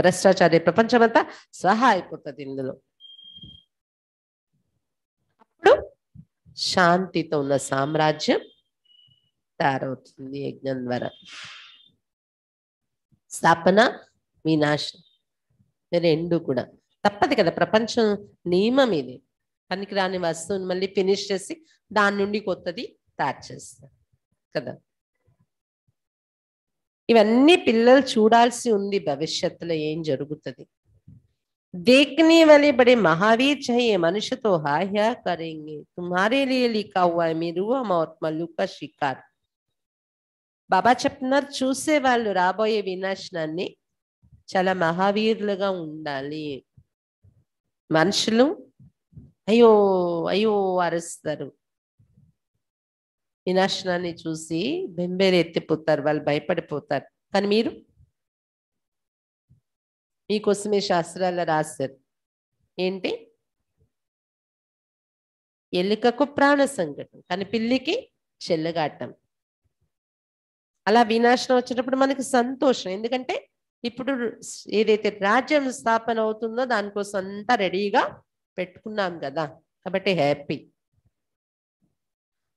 భ్రష్టాచారి ప్రపంచం అంతా సహా అయిపోతుంది ఇందులో అప్పుడు శాంతితో ఉన్న సామ్రాజ్యం తయారవుతుంది యజ్ఞం ద్వారా స్థాపన వినాశం రెండు కూడా తప్పదు కదా ప్రపంచం నియమం ఇది పనికిరాని వస్తువుని మళ్ళీ ఫినిష్ చేసి దాని నుండి కొత్తది తయారు చేస్తారు కదా ఇవన్నీ పిల్లలు చూడాల్సి ఉంది భవిష్యత్తులో ఏం జరుగుతుంది దేక్ని వలి बड़े మహావీర్ चाहिए मनुष्य तो కరేంగి या करेंगे కావా మీరు लिखा हुआ బాబా చెప్తున్నారు చూసే వాళ్ళు రాబోయే వినాశనాన్ని చాలా మహావీరులుగా ఉండాలి మనుషులు అయ్యో అయ్యో అరుస్తారు వినాశనాన్ని చూసి బెంబేలు ఎత్తిపోతారు వాళ్ళు భయపడిపోతారు కానీ మీరు మీకోసమే శాస్త్రాల రాశారు ఏంటి ఎలుకకు ప్రాణ సంఘటన కానీ పిల్లికి చెల్లగాటం అలా వినాశనం వచ్చినప్పుడు మనకి సంతోషం ఎందుకంటే ఇప్పుడు ఏదైతే రాజ్యం స్థాపన అవుతుందో దానికోసం అంతా రెడీగా పెట్టుకున్నాం కదా కాబట్టి హ్యాపీ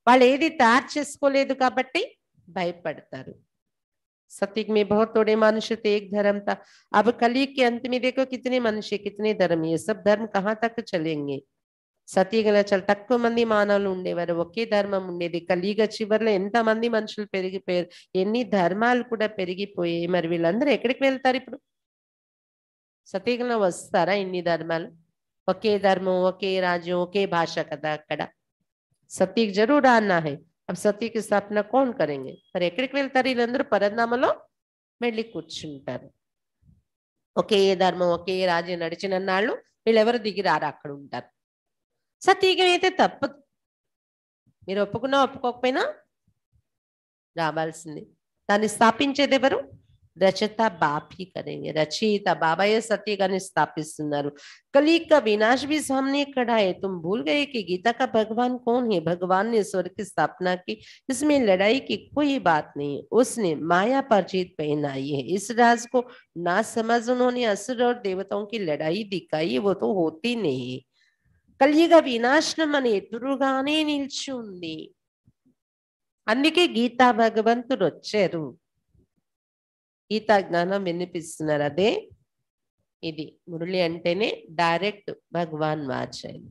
वाले तैयार चेसि भयपड़ता सत्य में बहुत थोड़े मनुष्य थे एक धर्म था अब कली के अंत में देखो कितने मनुष्य कितने धर्म ये सब धर्म कहाँ तक चलेंगे सत्य चल तक मंदिर मानव उड़ेवर ओके धर्म उड़ेदे कलीग चवर एंत मंदिर मनुष्य एन धर्म पे मर वीलू एक्तार इन सत्य वस्तारा इन धर्म धर्म और राज्य भाष कदा अड़ा సతీ जरूर आना హై अब సతీకి స్థాపన కోన్ కరెంగే మరి ఎక్కడికి వెళ్తారు వీళ్ళందరూ పరనామలో వెళ్ళి కూర్చుంటారు ఒకే ధర్మం ఒకే రాజ్యం నడిచిన నాళ్ళు వీళ్ళెవరు దిగి రారు అక్కడ ఉంటారు సతీకం అయితే తప్పదు మీరు ఒప్పుకున్నా ఒప్పుకోకపోయినా రావాల్సింది దాన్ని స్థాపించేది ఎవరు बाप ही करेंगे కరేంగే बाबा बाबाए सत्य का निस्थापित सुनरु कली का विनाश भी सामने खड़ा है तुम भूल गए कि गीता का भगवान कौन है भगवान ने स्वर्ग की स्थापना की इसमें लड़ाई की कोई बात नहीं उसने माया पर जीत पहनाई है इस राज को ना समझ उन्होंने असुर और देवताओं की लड़ाई दिखाई वो तो होती नहीं కలియుగ వినాశనం అని ఎదురుగానే నిల్చి ఉంది అందుకే గీతా భగవంతుడు వచ్చారు ఈత జ్ఞానం వినిపిస్తున్నారు అదే ఇది మురళి అంటేనే డైరెక్ట్ భగవాన్ వాచాలి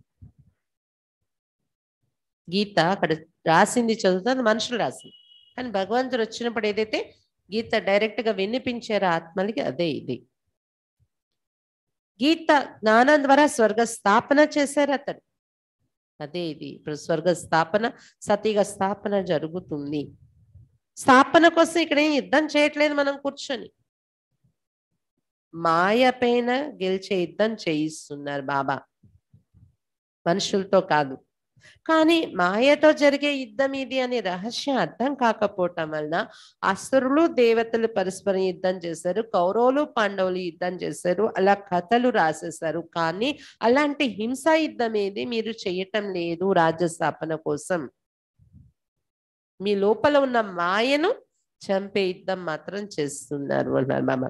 గీత అక్కడ రాసింది చదువుతుంది మనుషులు రాసింది కానీ భగవంతుడు వచ్చినప్పుడు ఏదైతే గీత డైరెక్ట్ గా వినిపించారో ఆత్మలకి అదే ఇది గీత జ్ఞానం ద్వారా స్వర్గ స్థాపన చేశారు అతడు అదే ఇది ఇప్పుడు స్వర్గ స్థాపన సతీగ స్థాపన జరుగుతుంది స్థాపన కోసం ఇక్కడ ఏం యుద్ధం చేయట్లేదు మనం కూర్చొని మాయ పైన గెలిచే యుద్ధం చేయిస్తున్నారు బాబా మనుషులతో కాదు కానీ మాయతో జరిగే యుద్ధం ఇది అనే రహస్యం అర్థం కాకపోవటం వలన అసురులు దేవతలు పరస్పరం యుద్ధం చేశారు కౌరవులు పాండవులు యుద్ధం చేశారు అలా కథలు రాసేశారు కానీ అలాంటి హింసా యుద్ధం ఏది మీరు చేయటం లేదు రాజ్య స్థాపన కోసం మీ లోపల ఉన్న మాయను చంపే యుద్ధం మాత్రం చేస్తున్నారు అన్నారు బాబా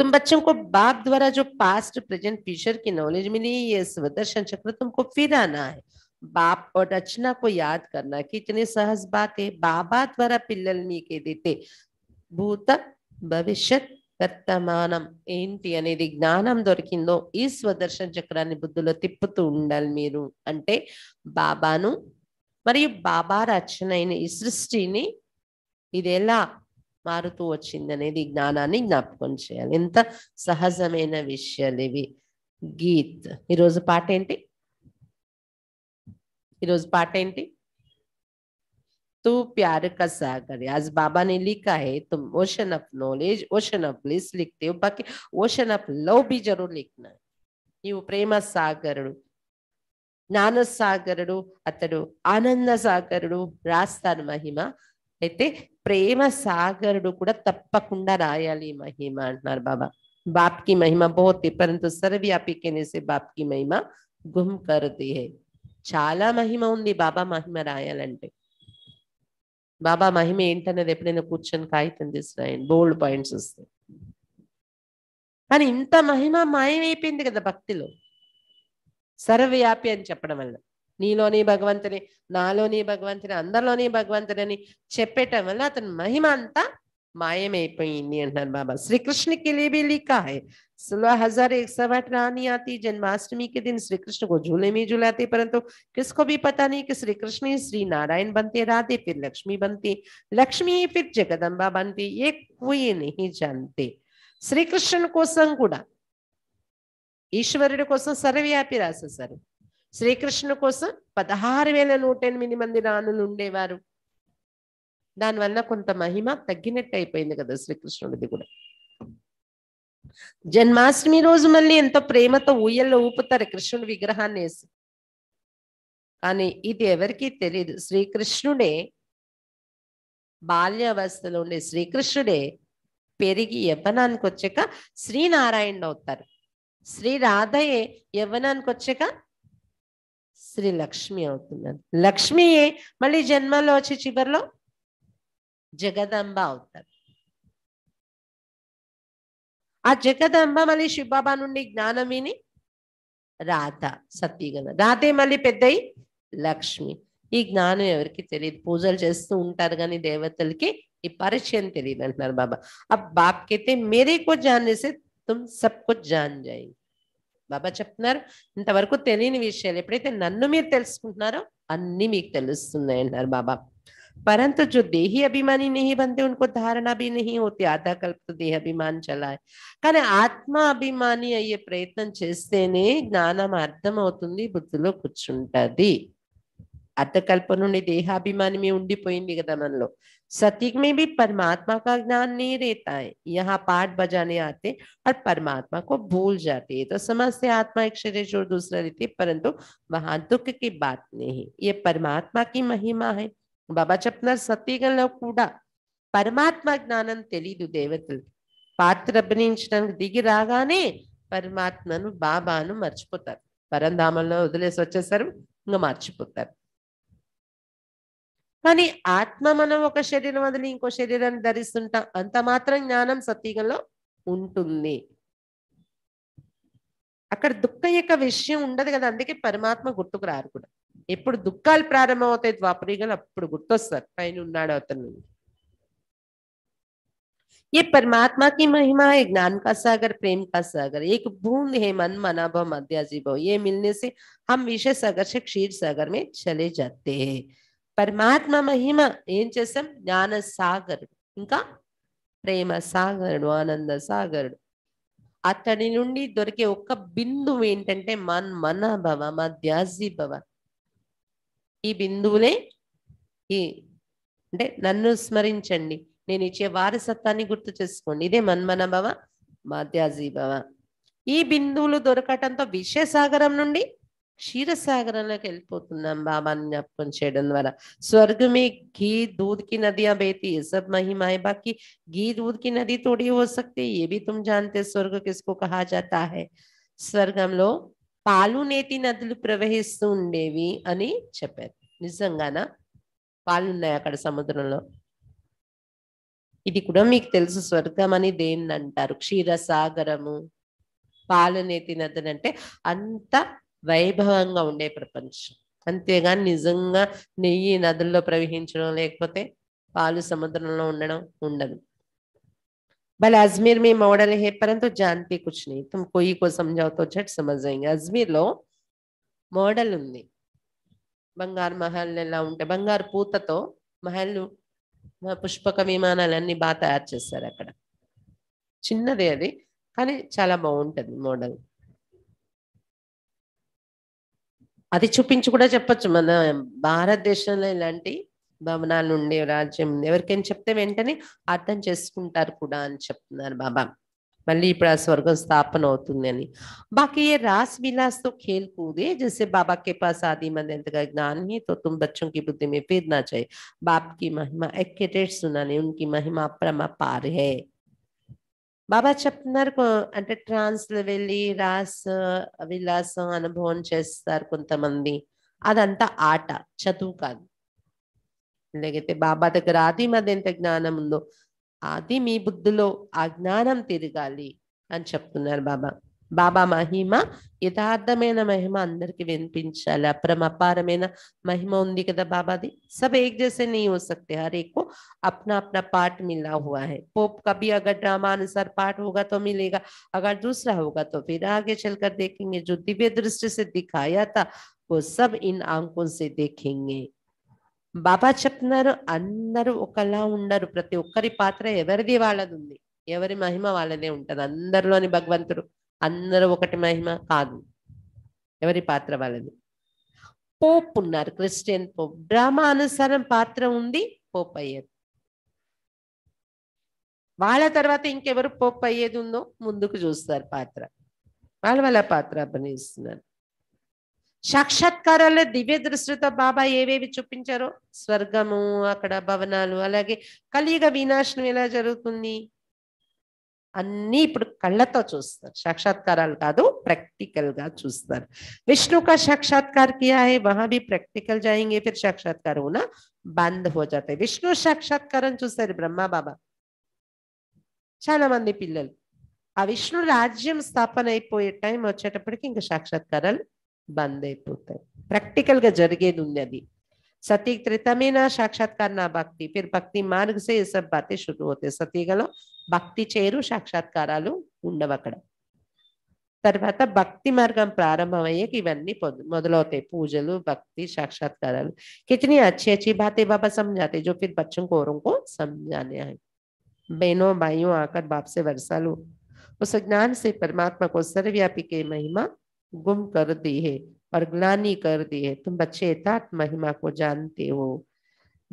तुम बच्चों को बाप द्वारा जो पास्ट प्रेजेंट फ्यूचर की नॉलेज मिली ये स्वदर्शन चक्र तुमको फिर आना है बाप और रचना को याद करना कितनी सहज बात है बाबा द्वारा पिल्लल के देते భూత భవిష్యత్ వర్తమానం ఏంటి అనేది జ్ఞానం దొరికిందో ఈ స్వదర్శన చక్రాన్ని బుద్ధిలో తిప్పుతూ ఉండాలి మీరు అంటే బాబాను പരി ബാബാ రచనയി ഈ സൃഷ്ടിനി ഇതെല്ലാം મારുതു വച്ചിന്ദനേ ദി జ్ఞാനാനി നപ്കൊൻ ചെയ്യണം എന്ത സഹസമേന വിഷയലിവി ഗീത് ഈ റോസ് പാഠം എന്തി ഈ റോസ് പാഠം എന്തി तू प्यार का सागर आज बाबा ने लिखा है तुम ocean of knowledge ocean of please लिखते हो बाकी ओशन ऑफ लव भी जरूर लिखना ये प्रेम सागर జ్ఞానసాగరుడు అతడు ఆనంద సాగరుడు రాస్తాను మహిమ అయితే ప్రేమ సాగరుడు కూడా తప్పకుండా రాయాలి మహిమ అంటున్నారు బాబా బాప్ కి మహిమ బోతి పరంతు సర్వ్యాపి బాప్ కి మహిమ గుమ్ కరుతి చాలా మహిమ ఉంది బాబా మహిమ రాయాలంటే బాబా మహిమ ఏంటనేది ఎప్పుడైనా కూర్చొని కాగితం తీసి బోల్డ్ పాయింట్స్ వస్తాయి కానీ ఇంత మహిమ మాయమైపోయింది కదా భక్తిలో సర్వ వ్యాపి అని చెప్పడం వల్ల నిలోని భగవంతుని నాలోని భగవంతుని అందర్లోని భగవంతుని చెప్పేటమన్న అతను మహిమంతా మాయమే అయిపోయిని అంటార బాబ శ్రీకృష్ణుకి లేబి లై కై సుల హజారే సవట రాని యాతి జన్మాష్టమి కి దిన శ్రీకృష్ణు గు జూలేమి జులాతి పరంతు किसको भी पता नहीं कि श्री कृष्ण श्री नारायण बनते राधे फिर लक्ष्मी बनती लक्ष्मी फिर జగదంబ बनती एक कोई नहीं जानते శ్రీకృష్ణ కో సంకుడ ఈశ్వరుడి కోసం సర్వవ్యాపి రాసేశారు శ్రీకృష్ణుని కోసం పదహారు వేల నూట ఎనిమిది మంది రాణులు ఉండేవారు దానివల్ల కొంత మహిమ తగ్గినట్టు అయిపోయింది కదా శ్రీకృష్ణుడిది కూడా జన్మాష్టమి రోజు మళ్ళీ ఎంతో ప్రేమతో ఊయల్లో ఊపుతారు కృష్ణుడి విగ్రహాన్ని వేసి కానీ ఇది ఎవరికీ తెలియదు శ్రీకృష్ణుడే బాల్యావస్థలో ఉండే శ్రీకృష్ణుడే పెరిగి యవ్వనానికి వచ్చాక శ్రీనారాయణ అవుతారు श्री राधे यवनान को छका श्री लक्ष्मी అవుతుంది लक्ष्मी ए मल्ली जन्मलोचे चिबरलो जगदंबा అవుతారు ఆ జగదంబ మలి శివబాబనుండి జ్ఞానం విని రాత సత్తిగల దాతే మల్లి పెద్దై లక్ష్మి ఈ జ్ఞానం ఎవరికి తెలి పొజల్ చేస్తూ ఉంటారు గాని దేవతలకు ఈ పరిచయం తెలియదంటున్నార బాబ. అ బాప్ కేతే mere ko janne se tum sab kuch jaan jayi బాబా చెప్తున్నారు ఇంతవరకు తెలియని విషయాలు ఎప్పుడైతే నన్ను మీరు తెలుసుకుంటున్నారో అన్ని మీకు తెలుస్తున్నాయి అంటున్నారు బాబా పరంతు జో దేహి అభిమాని नहीं బంతి उनको ధారణ అభి नहीं ఓతి ఆధా कल्प దేహ देह చలాయి కానీ ఆత్మ అభిమాని అయ్యే ప్రయత్నం చేస్తేనే జ్ఞానం అర్థమవుతుంది బుద్ధిలో కూర్చుంటది అర్ధకల్ప నుండి దేహాభిమానమే ఉండిపోయింది కదా మనలో सतीक में भी परमात्मा का ज्ञान नहीं रहता है यहाँ पाठ बजाने आते और परमात्मा को भूल जाते हैं तो समझते आत्मा एक शरीर जो दूसरा रहती है परंतु वहां दुख की बात नहीं ये परमात्मा की महिमा है बाबा चपना सतीगल कूड़ा परमात्मा ज्ञान तेली దేవతలు पात्र అభినయించడానికి रागा రాగానే बाबा मर्चिपतर परंधाम పరంధామంలో వదిలేసి ని ఆత్మ మన ఒక శరీరం వదిలి ఇంకో శరీరాన్ని దరిస్తుంట అంత మాత్రమే జ్ఞానం సత్యగల ఉంటుంది అక్కడ దుఃఖయక విషయం ఉండదు కదా అందుకే పరమాత్మ గుర్తుకు రారు కూడా ఎప్పుడు దుఃఖాల ప్రారంభమవుతే ద్వాపరిగలు అప్పుడు గుర్తుకొస్తారు ఐన ఉన్నాడు అదన్న ఈ పరమాత్మ కి మహిమ ఏ జ్ఞాన కసగర్ ప్రేమ కసగర్ ఏక భూందే మన్ మనబ మధ్య జీవో ఏ మిల్నే సే हम विशेष सागर क्षीर सागर में चले जाते हैं పరమాత్మ మహిమ ఏం చేసాం జ్ఞాన సాగరుడు ఇంకా ప్రేమ సాగరుడు ఆనంద సాగరుడు అతడి నుండి దొరికే ఒక్క బిందువు ఏంటంటే మన్ మనభవ మా భవ ఈ బిందువులే ఈ అంటే నన్ను స్మరించండి నేను ఇచ్చే వారసత్వాన్ని గుర్తు చేసుకోండి ఇదే మన్మనభవ భవ ఈ బిందువులు దొరకటంతో సాగరం నుండి క్షీరసాగరంలోకి వెళ్ళిపోతున్నాం బాబాని జ్ఞాపకం చేయడం ద్వారా స్వర్గమే ఘీ दूध की नदियां बहती है सब महिमा है बाकी घी दूध की नदी थोड़ी हो सकती है ये भी तुम जानते स्वर्ग किसको कहा जाता है స్వర్గంలో పాలు నేతి నదులు ప్రవహిస్తూ ఉండేవి అని చెప్పారు నిజంగానా పాలున్నాయి అక్కడ సముద్రంలో ఇది కూడా మీకు తెలుసు స్వర్గం అని దేన్ని అంటారు క్షీరసాగరము పాలు నేతి నదులు అంటే అంత వైభవంగా ఉండే ప్రపంచం అంతేగాని నిజంగా నెయ్యి నదుల్లో ప్రవహించడం లేకపోతే పాలు సముద్రంలో ఉండడం ఉండదు भले అజ్మీర్ మీ మోడల్ హే परंतु జాంతి కూర్చుని नहीं तुम కోసం జాతో చట్ तो झट లో మోడల్ ఉంది బంగారు మహల్ ఎలా ఉంటే బంగారు పూతతో మహల్ పుష్పక విమానాలన్నీ బాగా తయారు చేస్తారు అక్కడ చిన్నదే అది కానీ చాలా బాగుంటుంది మోడల్ अभी चूप्चा मन भारत देश इलांट भवना राज्य एवरकन अर्थम चुस्कटर बाबा मल्ल इपड़ स्वर्ग स्थापन अवतनी बाकी ये रास विलास तो खेल कूदे जैसे बाबा के पास आदि मंद ज्ञान ही तो तुम बच्चों की बुद्धि में फिरना चाहिए बाप की महिमा एक्टेट सुनाने उनकी महिमा परमा पार है బాబా చెప్తున్నారు అంటే ట్రాన్స్ లో వెళ్ళి రాస్ విలాసం అనుభవం చేస్తారు కొంతమంది అదంతా ఆట చదువు కాదు లేకపోతే బాబా దగ్గర ఆది మధ్య ఎంత జ్ఞానం ఉందో అది మీ బుద్ధిలో ఆ జ్ఞానం తిరగాలి అని చెప్తున్నారు బాబా बाबा महिम यथार्थम महिम अंदर की विपचाले अपरम अपारम महिम उदा बाबा दी सब एक जैसे नहीं हो सकते हर एक को अपना अपना पार्ट मिला हुआ है पोप का भी अगर ड्रामा अनुसार पार्ट होगा तो मिलेगा अगर दूसरा होगा तो फिर आगे चलकर देखेंगे जो दिव्य दृष्टि से दिखाया था वो सब इन आंकों से देखेंगे बाबा चपनर अंदर उन्नर प्रति पात्र एवरदी वाली एवरी महिम वाले उठद अंदर भगवंत అందరూ ఒకటి మహిమ కాదు ఎవరి పాత్ర వాళ్ళది పోప్ ఉన్నారు క్రిస్టియన్ పోప్ డ్రామా అనుసారం పాత్ర ఉంది పోప్ అయ్యేది వాళ్ళ తర్వాత ఇంకెవరు పోప్ అయ్యేది ఉందో ముందుకు చూస్తారు పాత్ర వాళ్ళ వాళ్ళ పాత్ర అభినయిస్తున్నారు సాక్షాత్కారాల దివ్య దృష్టితో బాబా ఏవేవి చూపించారో స్వర్గము అక్కడ భవనాలు అలాగే కలియుగ వినాశనం ఎలా జరుగుతుంది अभी इप्ड कल्ला चूस्तर साक्षात्कार प्राक्टिकल चूस्तर विष्णु का साक्षात्कार किया है वहां भी प्राक्टिकल जाएंगे फिर साक्षात्कार होना बंद हो जाता है विष्णु साक्षात्कार चूस्तर ब्रह्मा बाबा चाल मंदिर पिल आ विष्णु राज्य स्थापन अमेटपड़ी इंक साक्षात्कार बंद पोता प्राक्टिकल जरगे अभी सतीक त्रितमिना साक्षात्कार ना भक्ति फिर भक्ति मार्ग से ये सब बातें शुरू होते सतीगल भक्ति चेर साक्षात्कार तरवा भक्ति मार्ग प्रारंभमे इवन मोदल पूजल भक्ति साक्षात्कार कितनी अच्छी अच्छी बातें बाबा समझाते जो फिर बच्चों को और को समझाने आए बहनों भाइयों आकर बाप से वर्षा लो उस ज्ञान से परमात्मा को सर्वव्यापी की महिमा गुम कर दी है और ग्लानी कर दिए तुम बच्चे यथार्थ మహిమా को जानते हो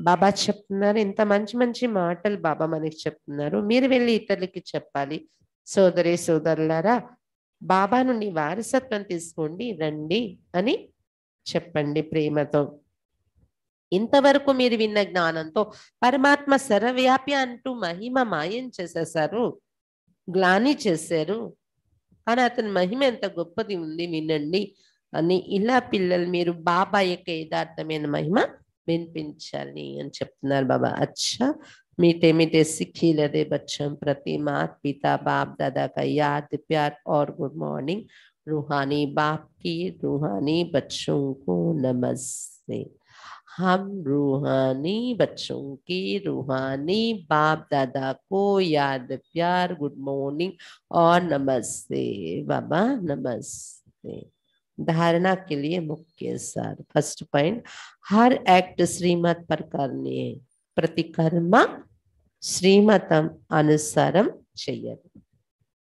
బాబా చెప్తున్నారు ఇంత మంచి మంచి మాటలు బాబా మనకి చెప్తున్నారు మీరు వెళ్ళి ఇతరులకి చెప్పాలి సోదరి సోదరులారా బాబా నుండి వారసత్వం తీసుకోండి రండి అని చెప్పండి ప్రేమతో ఇంతవరకు మీరు విన్న జ్ఞానంతో పరమాత్మ సర్వవ్యాపి అంటూ మహిమ మాయం చేసేసారు గ్లాని చేశారు కానీ అతని మహిమ ఎంత గొప్పది ఉంది వినండి અને ઇલા પિલ્લલ મેર બાબા યકે દાર્તમેન મહિમા બેન પિંચરી અન સેફતનાર બાબા અચ્છા મી ટેમેટે શીખિલે દે બચ્ચન પ્રતિમાત પિતા બાપ દાદા કયાત પ્યાર ઓર ગુડ મોર્નિંગ રોહની બાપ કી રોહની બચ્ચો કો નમસ્તે હમ રોહની બચ્ચો કી રોહની બાપ દાદા કો યાદ પ્યાર ગુડ મોર્નિંગ ઓર નમસ્તે બાબા નમસ્તે धारणा के लिए मुख्य सार फर्स्ट पॉइंट हर एक्ट श्रीमत पर करनी है प्रतिकर्मा श्रीमतम अनुसारम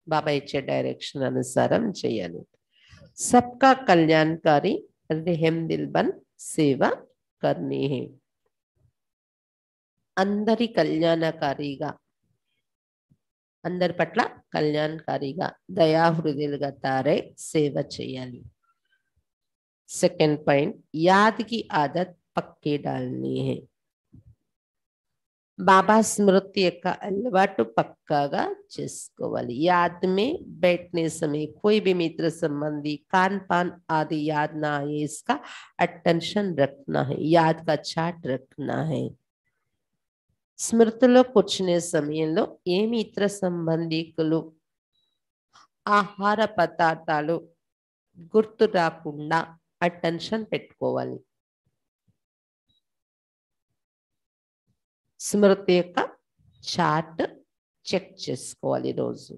बाबा इच्छे डायरेक्शन अनुसारम सबका कल्याणकारी रेहम दिलबन सेवा करनी है अंदर ही कल्याणकारी अंदर पट कल्याणकारी दया हृदय तारे सेव चेयली सेकेंड पॉइंट याद की आदत पक्के डालनी है बाबा स्मृति अलवाट तो पक्का चुस्काली याद में बैठने समय कोई भी मित्र संबंधी कान पान आदि याद ना आए इसका अटेंशन रखना है याद का चार्ट रखना है स्मृति लुछने समय मित्र संबंधी आहार पदार्थ गुर्त అటెన్షన్ పెట్టుకోవాలి స్మృతి యొక్క చార్ట్ చెక్ చేసుకోవాలి రోజు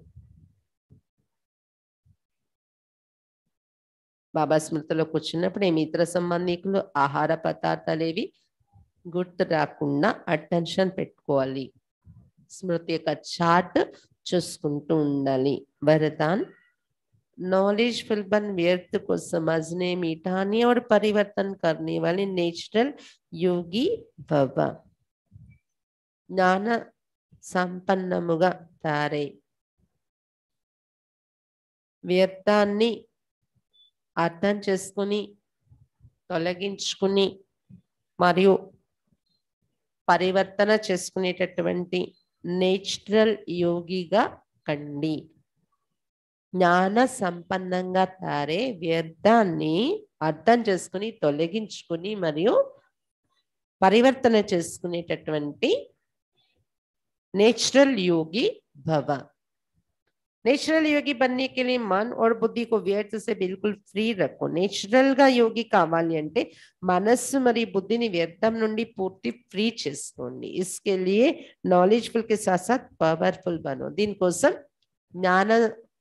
బాబా స్మృతిలో కూర్చున్నప్పుడు ఏమి ఇతర సంబంధికులు ఆహార పదార్థాలు ఏవి గుర్తు రాకుండా అటెన్షన్ పెట్టుకోవాలి స్మృతి యొక్క చార్ట్ చూసుకుంటూ ఉండాలి వరదాన్ నాలెడ్జ్ ఫిల్బన్ వ్యర్థ కోసం को समझने मिटाने और परिवर्तन करने वाले नेचुरल योगी भव సంపన్నముగా తారే వ్యర్థాన్ని అర్థం చేసుకుని తొలగించుకుని మరియు పరివర్తన చేసుకునేటటువంటి నేచురల్ యోగిగా కండి జ్ఞాన సంపన్నంగా తారే వ్యర్థాన్ని అర్థం చేసుకుని తొలగించుకుని మరియు పరివర్తన చేసుకునేటటువంటి నేచురల్ యోగి భవ నేచురల్ యోగి బన్నీకి के लिए బుద్ధికు और बुद्धि को व्यर्थ से बिल्कुल గా యోగి కావాలి అంటే మనస్సు మరియు బుద్ధిని వ్యర్థం నుండి పూర్తి ఫ్రీ చేసుకోండి ఇస్కెళ్ళి నాలెడ్జ్ఫుల్ కి के పవర్ఫుల్ బను దీనికోసం జ్ఞాన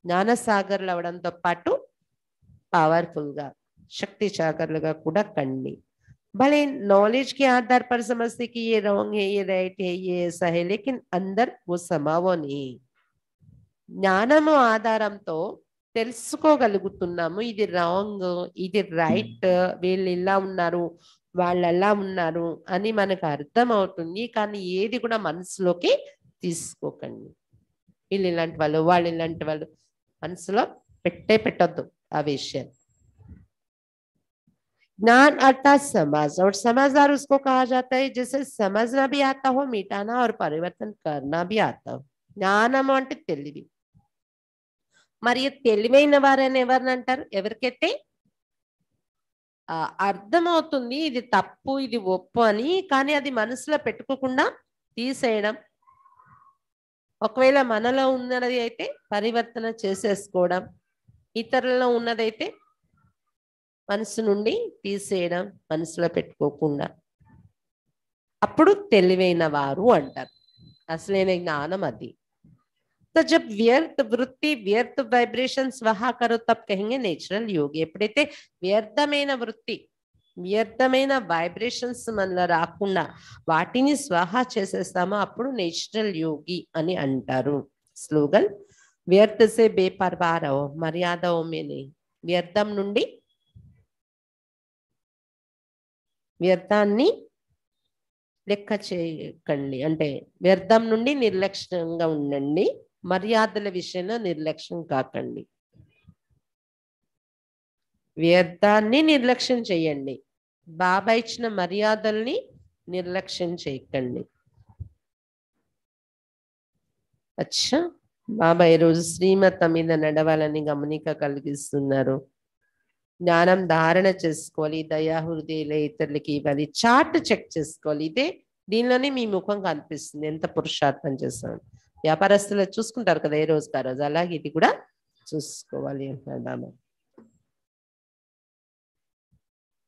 జ్ఞానసాగర్లు అవడంతో పాటు పవర్ఫుల్గా శక్తి సాగర్లుగా కూడా కండి భలే నాలెడ్జ్ కి आधार సమస్యకి ఏ कि ये ఏ రైట్ ये ఏ సహే ये ऐसा ఓ लेकिन జ్ఞానము ఆధారంతో తెలుసుకోగలుగుతున్నాము ఇది రాంగ్ ఇది రైట్ వీళ్ళు ఇలా ఉన్నారు వాళ్ళు ఎలా ఉన్నారు అని మనకు అర్థమవుతుంది కానీ ఏది కూడా మనసులోకి తీసుకోకండి వీళ్ళు ఇలాంటి వాళ్ళు వాళ్ళు ఇలాంటి వాళ్ళు మనసులో పెట్టే పెట్టొద్దు ఆ విషయాన్ని జ్ఞాన్ अर्थात సమాజ్ और समझदार సమాజ్ कहा जाता है जिसे समझना అంటే తెలివి మరియు తెలివైన వారని ఎవరిని అంటారు ఎవరికైతే అర్థమవుతుంది ఇది తప్పు ఇది ఒప్పు అని కానీ అది మనసులో పెట్టుకోకుండా తీసేయడం ఒకవేళ మనలో ఉన్నది అయితే పరివర్తన చేసేసుకోవడం ఇతరులలో ఉన్నదైతే మనసు నుండి తీసేయడం మనసులో పెట్టుకోకుండా అప్పుడు తెలివైన వారు అంటారు అసలైన జ్ఞానం అది జబ్ వ్యర్థ వృత్తి वृत्ति వైబ్రేషన్ స్వహాకరు वहा నేచురల్ యోగి ఎప్పుడైతే వ్యర్థమైన వృత్తి వ్యర్థమైన వైబ్రేషన్స్ మనలో రాకుండా వాటిని స్వాహా చేసేస్తామో అప్పుడు నేచురల్ యోగి అని అంటారు స్లోగన్ వ్యర్థ సే బేపర్వారో మర్యాద ఓమేని వ్యర్థం నుండి వ్యర్థాన్ని లెక్క చేయకండి అంటే వ్యర్థం నుండి నిర్లక్ష్యంగా ఉండండి మర్యాదల విషయంలో నిర్లక్ష్యం కాకండి వ్యర్థాన్ని నిర్లక్ష్యం చేయండి బాబా ఇచ్చిన మర్యాదల్ని నిర్లక్ష్యం చేయకండి అచ్చా బాబా ఈరోజు శ్రీమత మీద నడవాలని గమనిక కలిగిస్తున్నారు జ్ఞానం ధారణ చేసుకోవాలి దయా హృదయలే ఇతరులకి ఇవ్వాలి చార్ట్ చెక్ చేసుకోవాలి ఇదే దీనిలోనే మీ ముఖం కనిపిస్తుంది ఎంత పురుషార్థం చేస్తాను వ్యాపారస్తులు చూసుకుంటారు కదా ఏ రోజు ఆ రోజు అలాగే ఇది కూడా చూసుకోవాలి అంటున్నాడు బాబా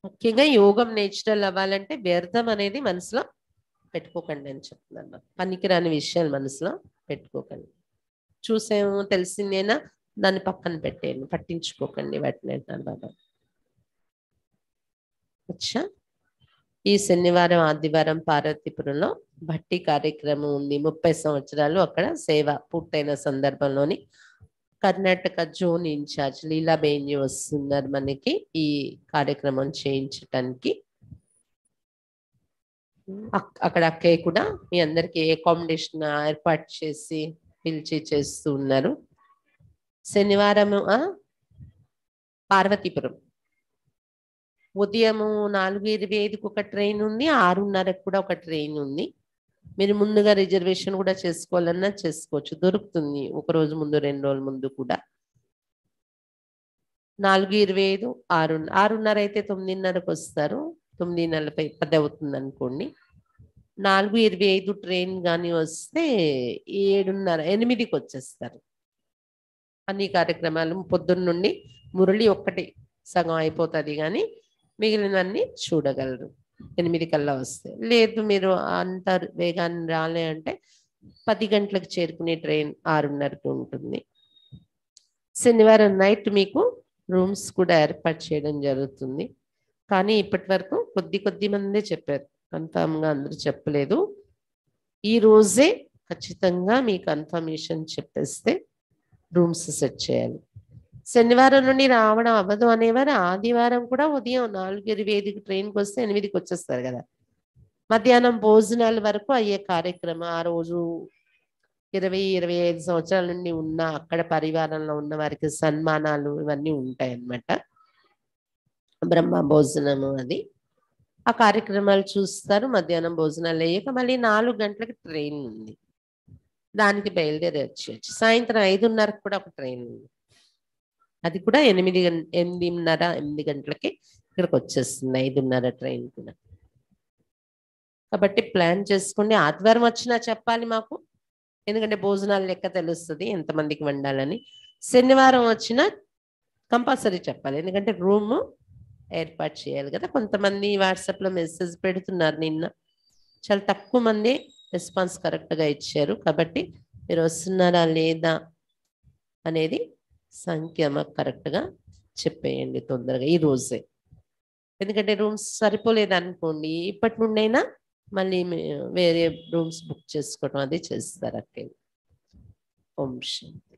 ముఖ్యంగా యోగం నేచురల్ అవ్వాలంటే వ్యర్థం అనేది మనసులో పెట్టుకోకండి అని చెప్తున్నాను పనికిరాని విషయాలు మనసులో పెట్టుకోకండి చూసాము తెలిసిందేనా దాన్ని పక్కన పెట్టేయండి పట్టించుకోకండి వాటిని అంటాను బాబా వచ్చా ఈ శనివారం ఆదివారం పార్వతీపురంలో భట్టి కార్యక్రమం ఉంది ముప్పై సంవత్సరాలు అక్కడ సేవ పూర్తయిన సందర్భంలోని కర్ణాటక జోన్ ఇన్ఛార్జ్ లీలా బేంజీ వస్తున్నారు మనకి ఈ కార్యక్రమం చేయించటానికి అక్కడ అక్కే కూడా మీ అందరికి అకామిడేషన్ ఏర్పాటు చేసి పిలిచి చేస్తూ ఉన్నారు శనివారం పార్వతీపురం ఉదయము నాలుగు ఇరవై ఐదుకు ఒక ట్రైన్ ఉంది ఆరున్నరకు కూడా ఒక ట్రైన్ ఉంది మీరు ముందుగా రిజర్వేషన్ కూడా చేసుకోవాలన్నా చేసుకోవచ్చు దొరుకుతుంది ఒక రోజు ముందు రెండు రోజుల ముందు కూడా నాలుగు ఇరవై ఐదు ఆరు ఆరున్నర అయితే తొమ్మిదిన్నరకు వస్తారు తొమ్మిది నలభై పది అవుతుంది అనుకోండి నాలుగు ఇరవై ఐదు ట్రైన్ కానీ వస్తే ఏడున్నర ఎనిమిదికి వచ్చేస్తారు అన్ని కార్యక్రమాలు పొద్దున్న నుండి మురళి ఒక్కటి సగం అయిపోతుంది కానీ మిగిలినన్నీ చూడగలరు ఎనిమిది కల్లా వస్తే లేదు మీరు అంత వేగాన్ని రాలే అంటే పది గంటలకు చేరుకునే ట్రైన్ ఆరున్నరకు ఉంటుంది శనివారం నైట్ మీకు రూమ్స్ కూడా ఏర్పాటు చేయడం జరుగుతుంది కానీ ఇప్పటి వరకు కొద్ది కొద్ది మందే చెప్పారు కన్ఫామ్గా అందరూ చెప్పలేదు ఈ రోజే ఖచ్చితంగా మీ కన్ఫర్మేషన్ చెప్పేస్తే రూమ్స్ సెట్ చేయాలి శనివారం నుండి రావడం అవ్వదు అనేవారు ఆదివారం కూడా ఉదయం నాలుగు ఇరవై ఐదుకి ట్రైన్కి వస్తే ఎనిమిదికి వచ్చేస్తారు కదా మధ్యాహ్నం భోజనాల వరకు అయ్యే కార్యక్రమం ఆ రోజు ఇరవై ఇరవై ఐదు సంవత్సరాల నుండి ఉన్న అక్కడ పరివారంలో ఉన్న వారికి సన్మానాలు ఇవన్నీ ఉంటాయి అన్నమాట బ్రహ్మ భోజనము అది ఆ కార్యక్రమాలు చూస్తారు మధ్యాహ్నం భోజనాలు అయ్యాక మళ్ళీ నాలుగు గంటలకు ట్రైన్ ఉంది దానికి బయలుదేరి వచ్చేయచ్చు సాయంత్రం ఐదున్నరకు కూడా ఒక ట్రైన్ ఉంది అది కూడా ఎనిమిది ఎనిమిదిన్నర ఎనిమిది గంటలకి ఇక్కడికి వచ్చేస్తుంది ఐదున్నర ట్రైన్ కూడా కాబట్టి ప్లాన్ చేసుకోండి ఆదివారం వచ్చినా చెప్పాలి మాకు ఎందుకంటే భోజనాలు లెక్క తెలుస్తుంది ఎంతమందికి వండాలని శనివారం వచ్చినా కంపల్సరీ చెప్పాలి ఎందుకంటే రూమ్ ఏర్పాటు చేయాలి కదా కొంతమంది వాట్సాప్లో మెసేజ్ పెడుతున్నారు నిన్న చాలా తక్కువ మంది రెస్పాన్స్ కరెక్ట్గా ఇచ్చారు కాబట్టి మీరు వస్తున్నారా లేదా అనేది సంఖ్య మాకు కరెక్ట్గా చెప్పేయండి తొందరగా ఈ రోజే ఎందుకంటే రూమ్స్ సరిపోలేదు అనుకోండి ఇప్పటి నుండైనా మళ్ళీ వేరే రూమ్స్ బుక్ చేసుకోవటం అది చేస్తారు అక్కడ ఓం శాంతి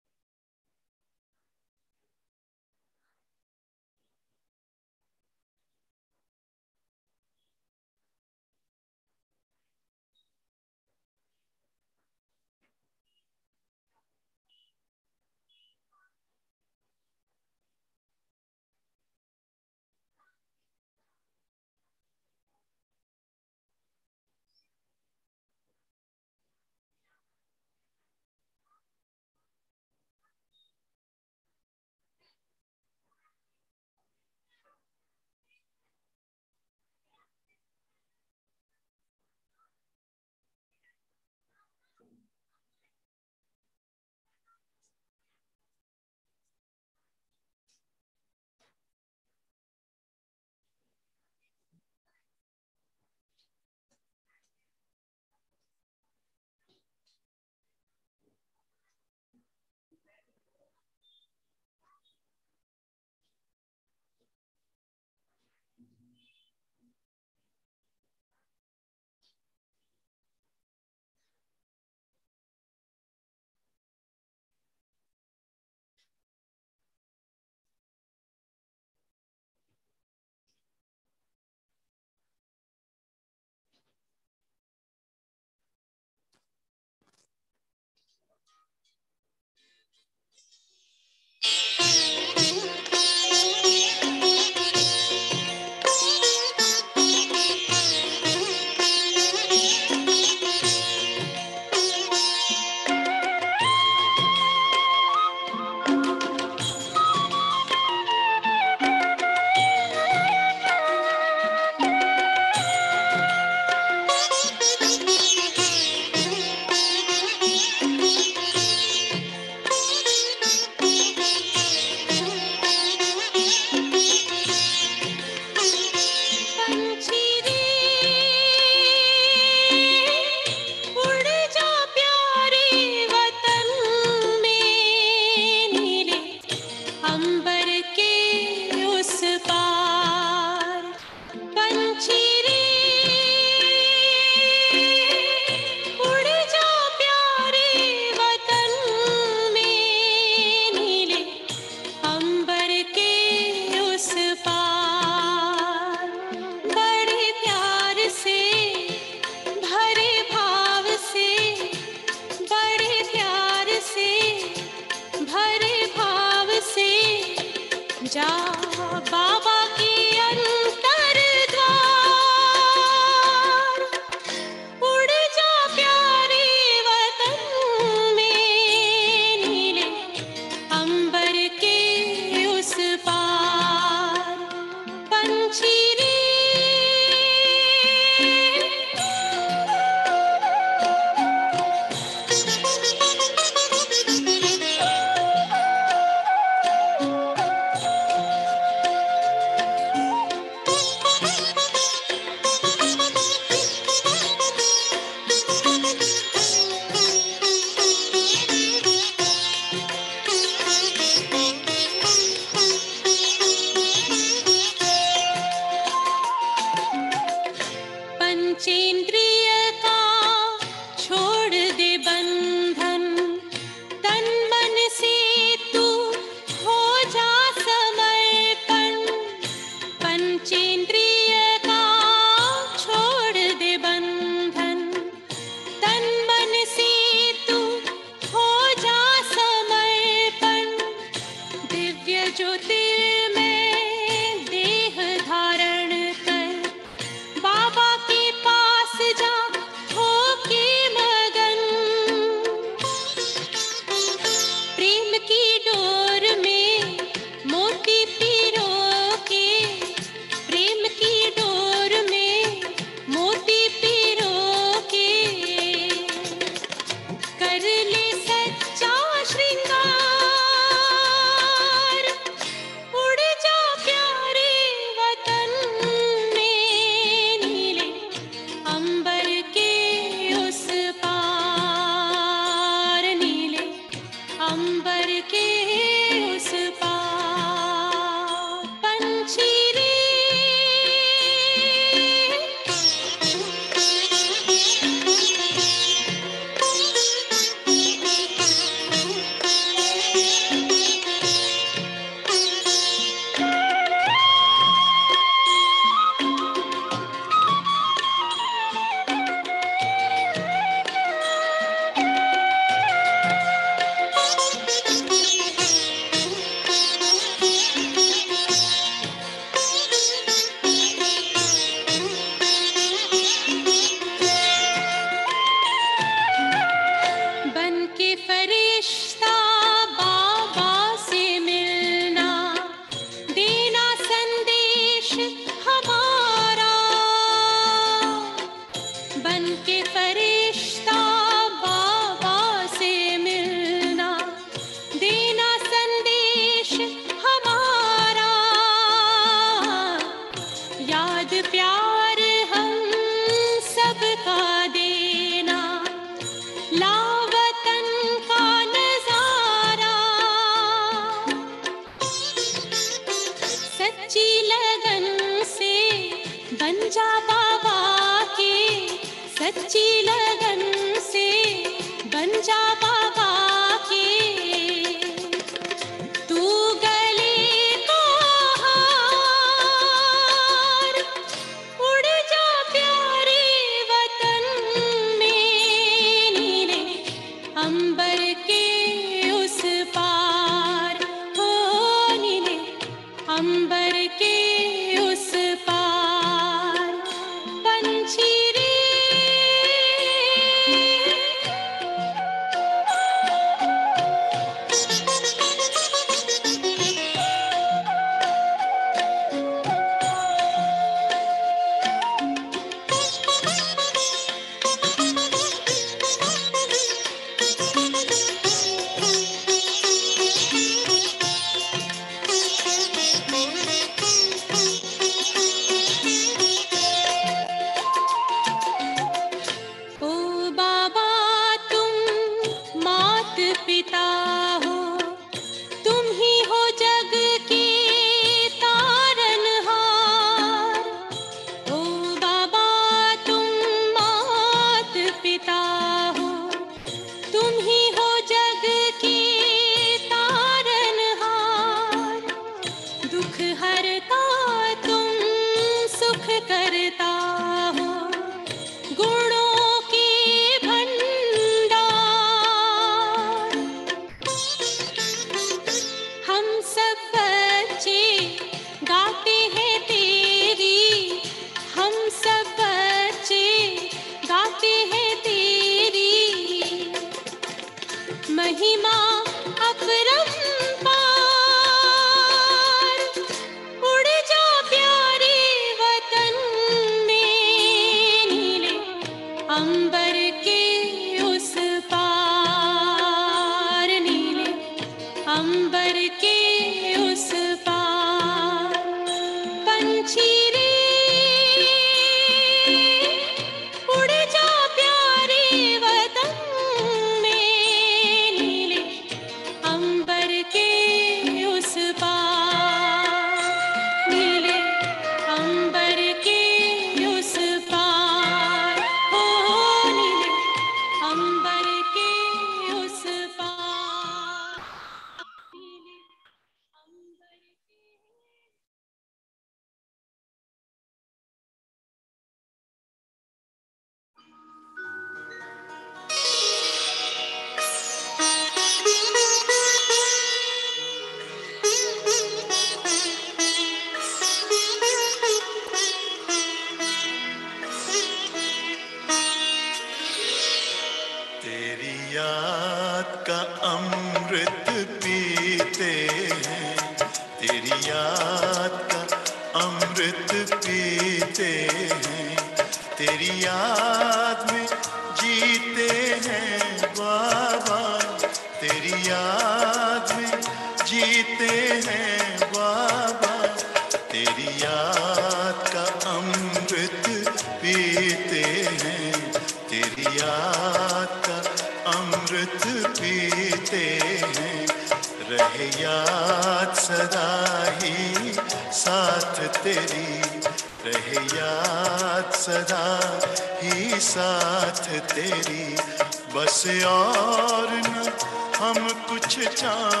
पहचान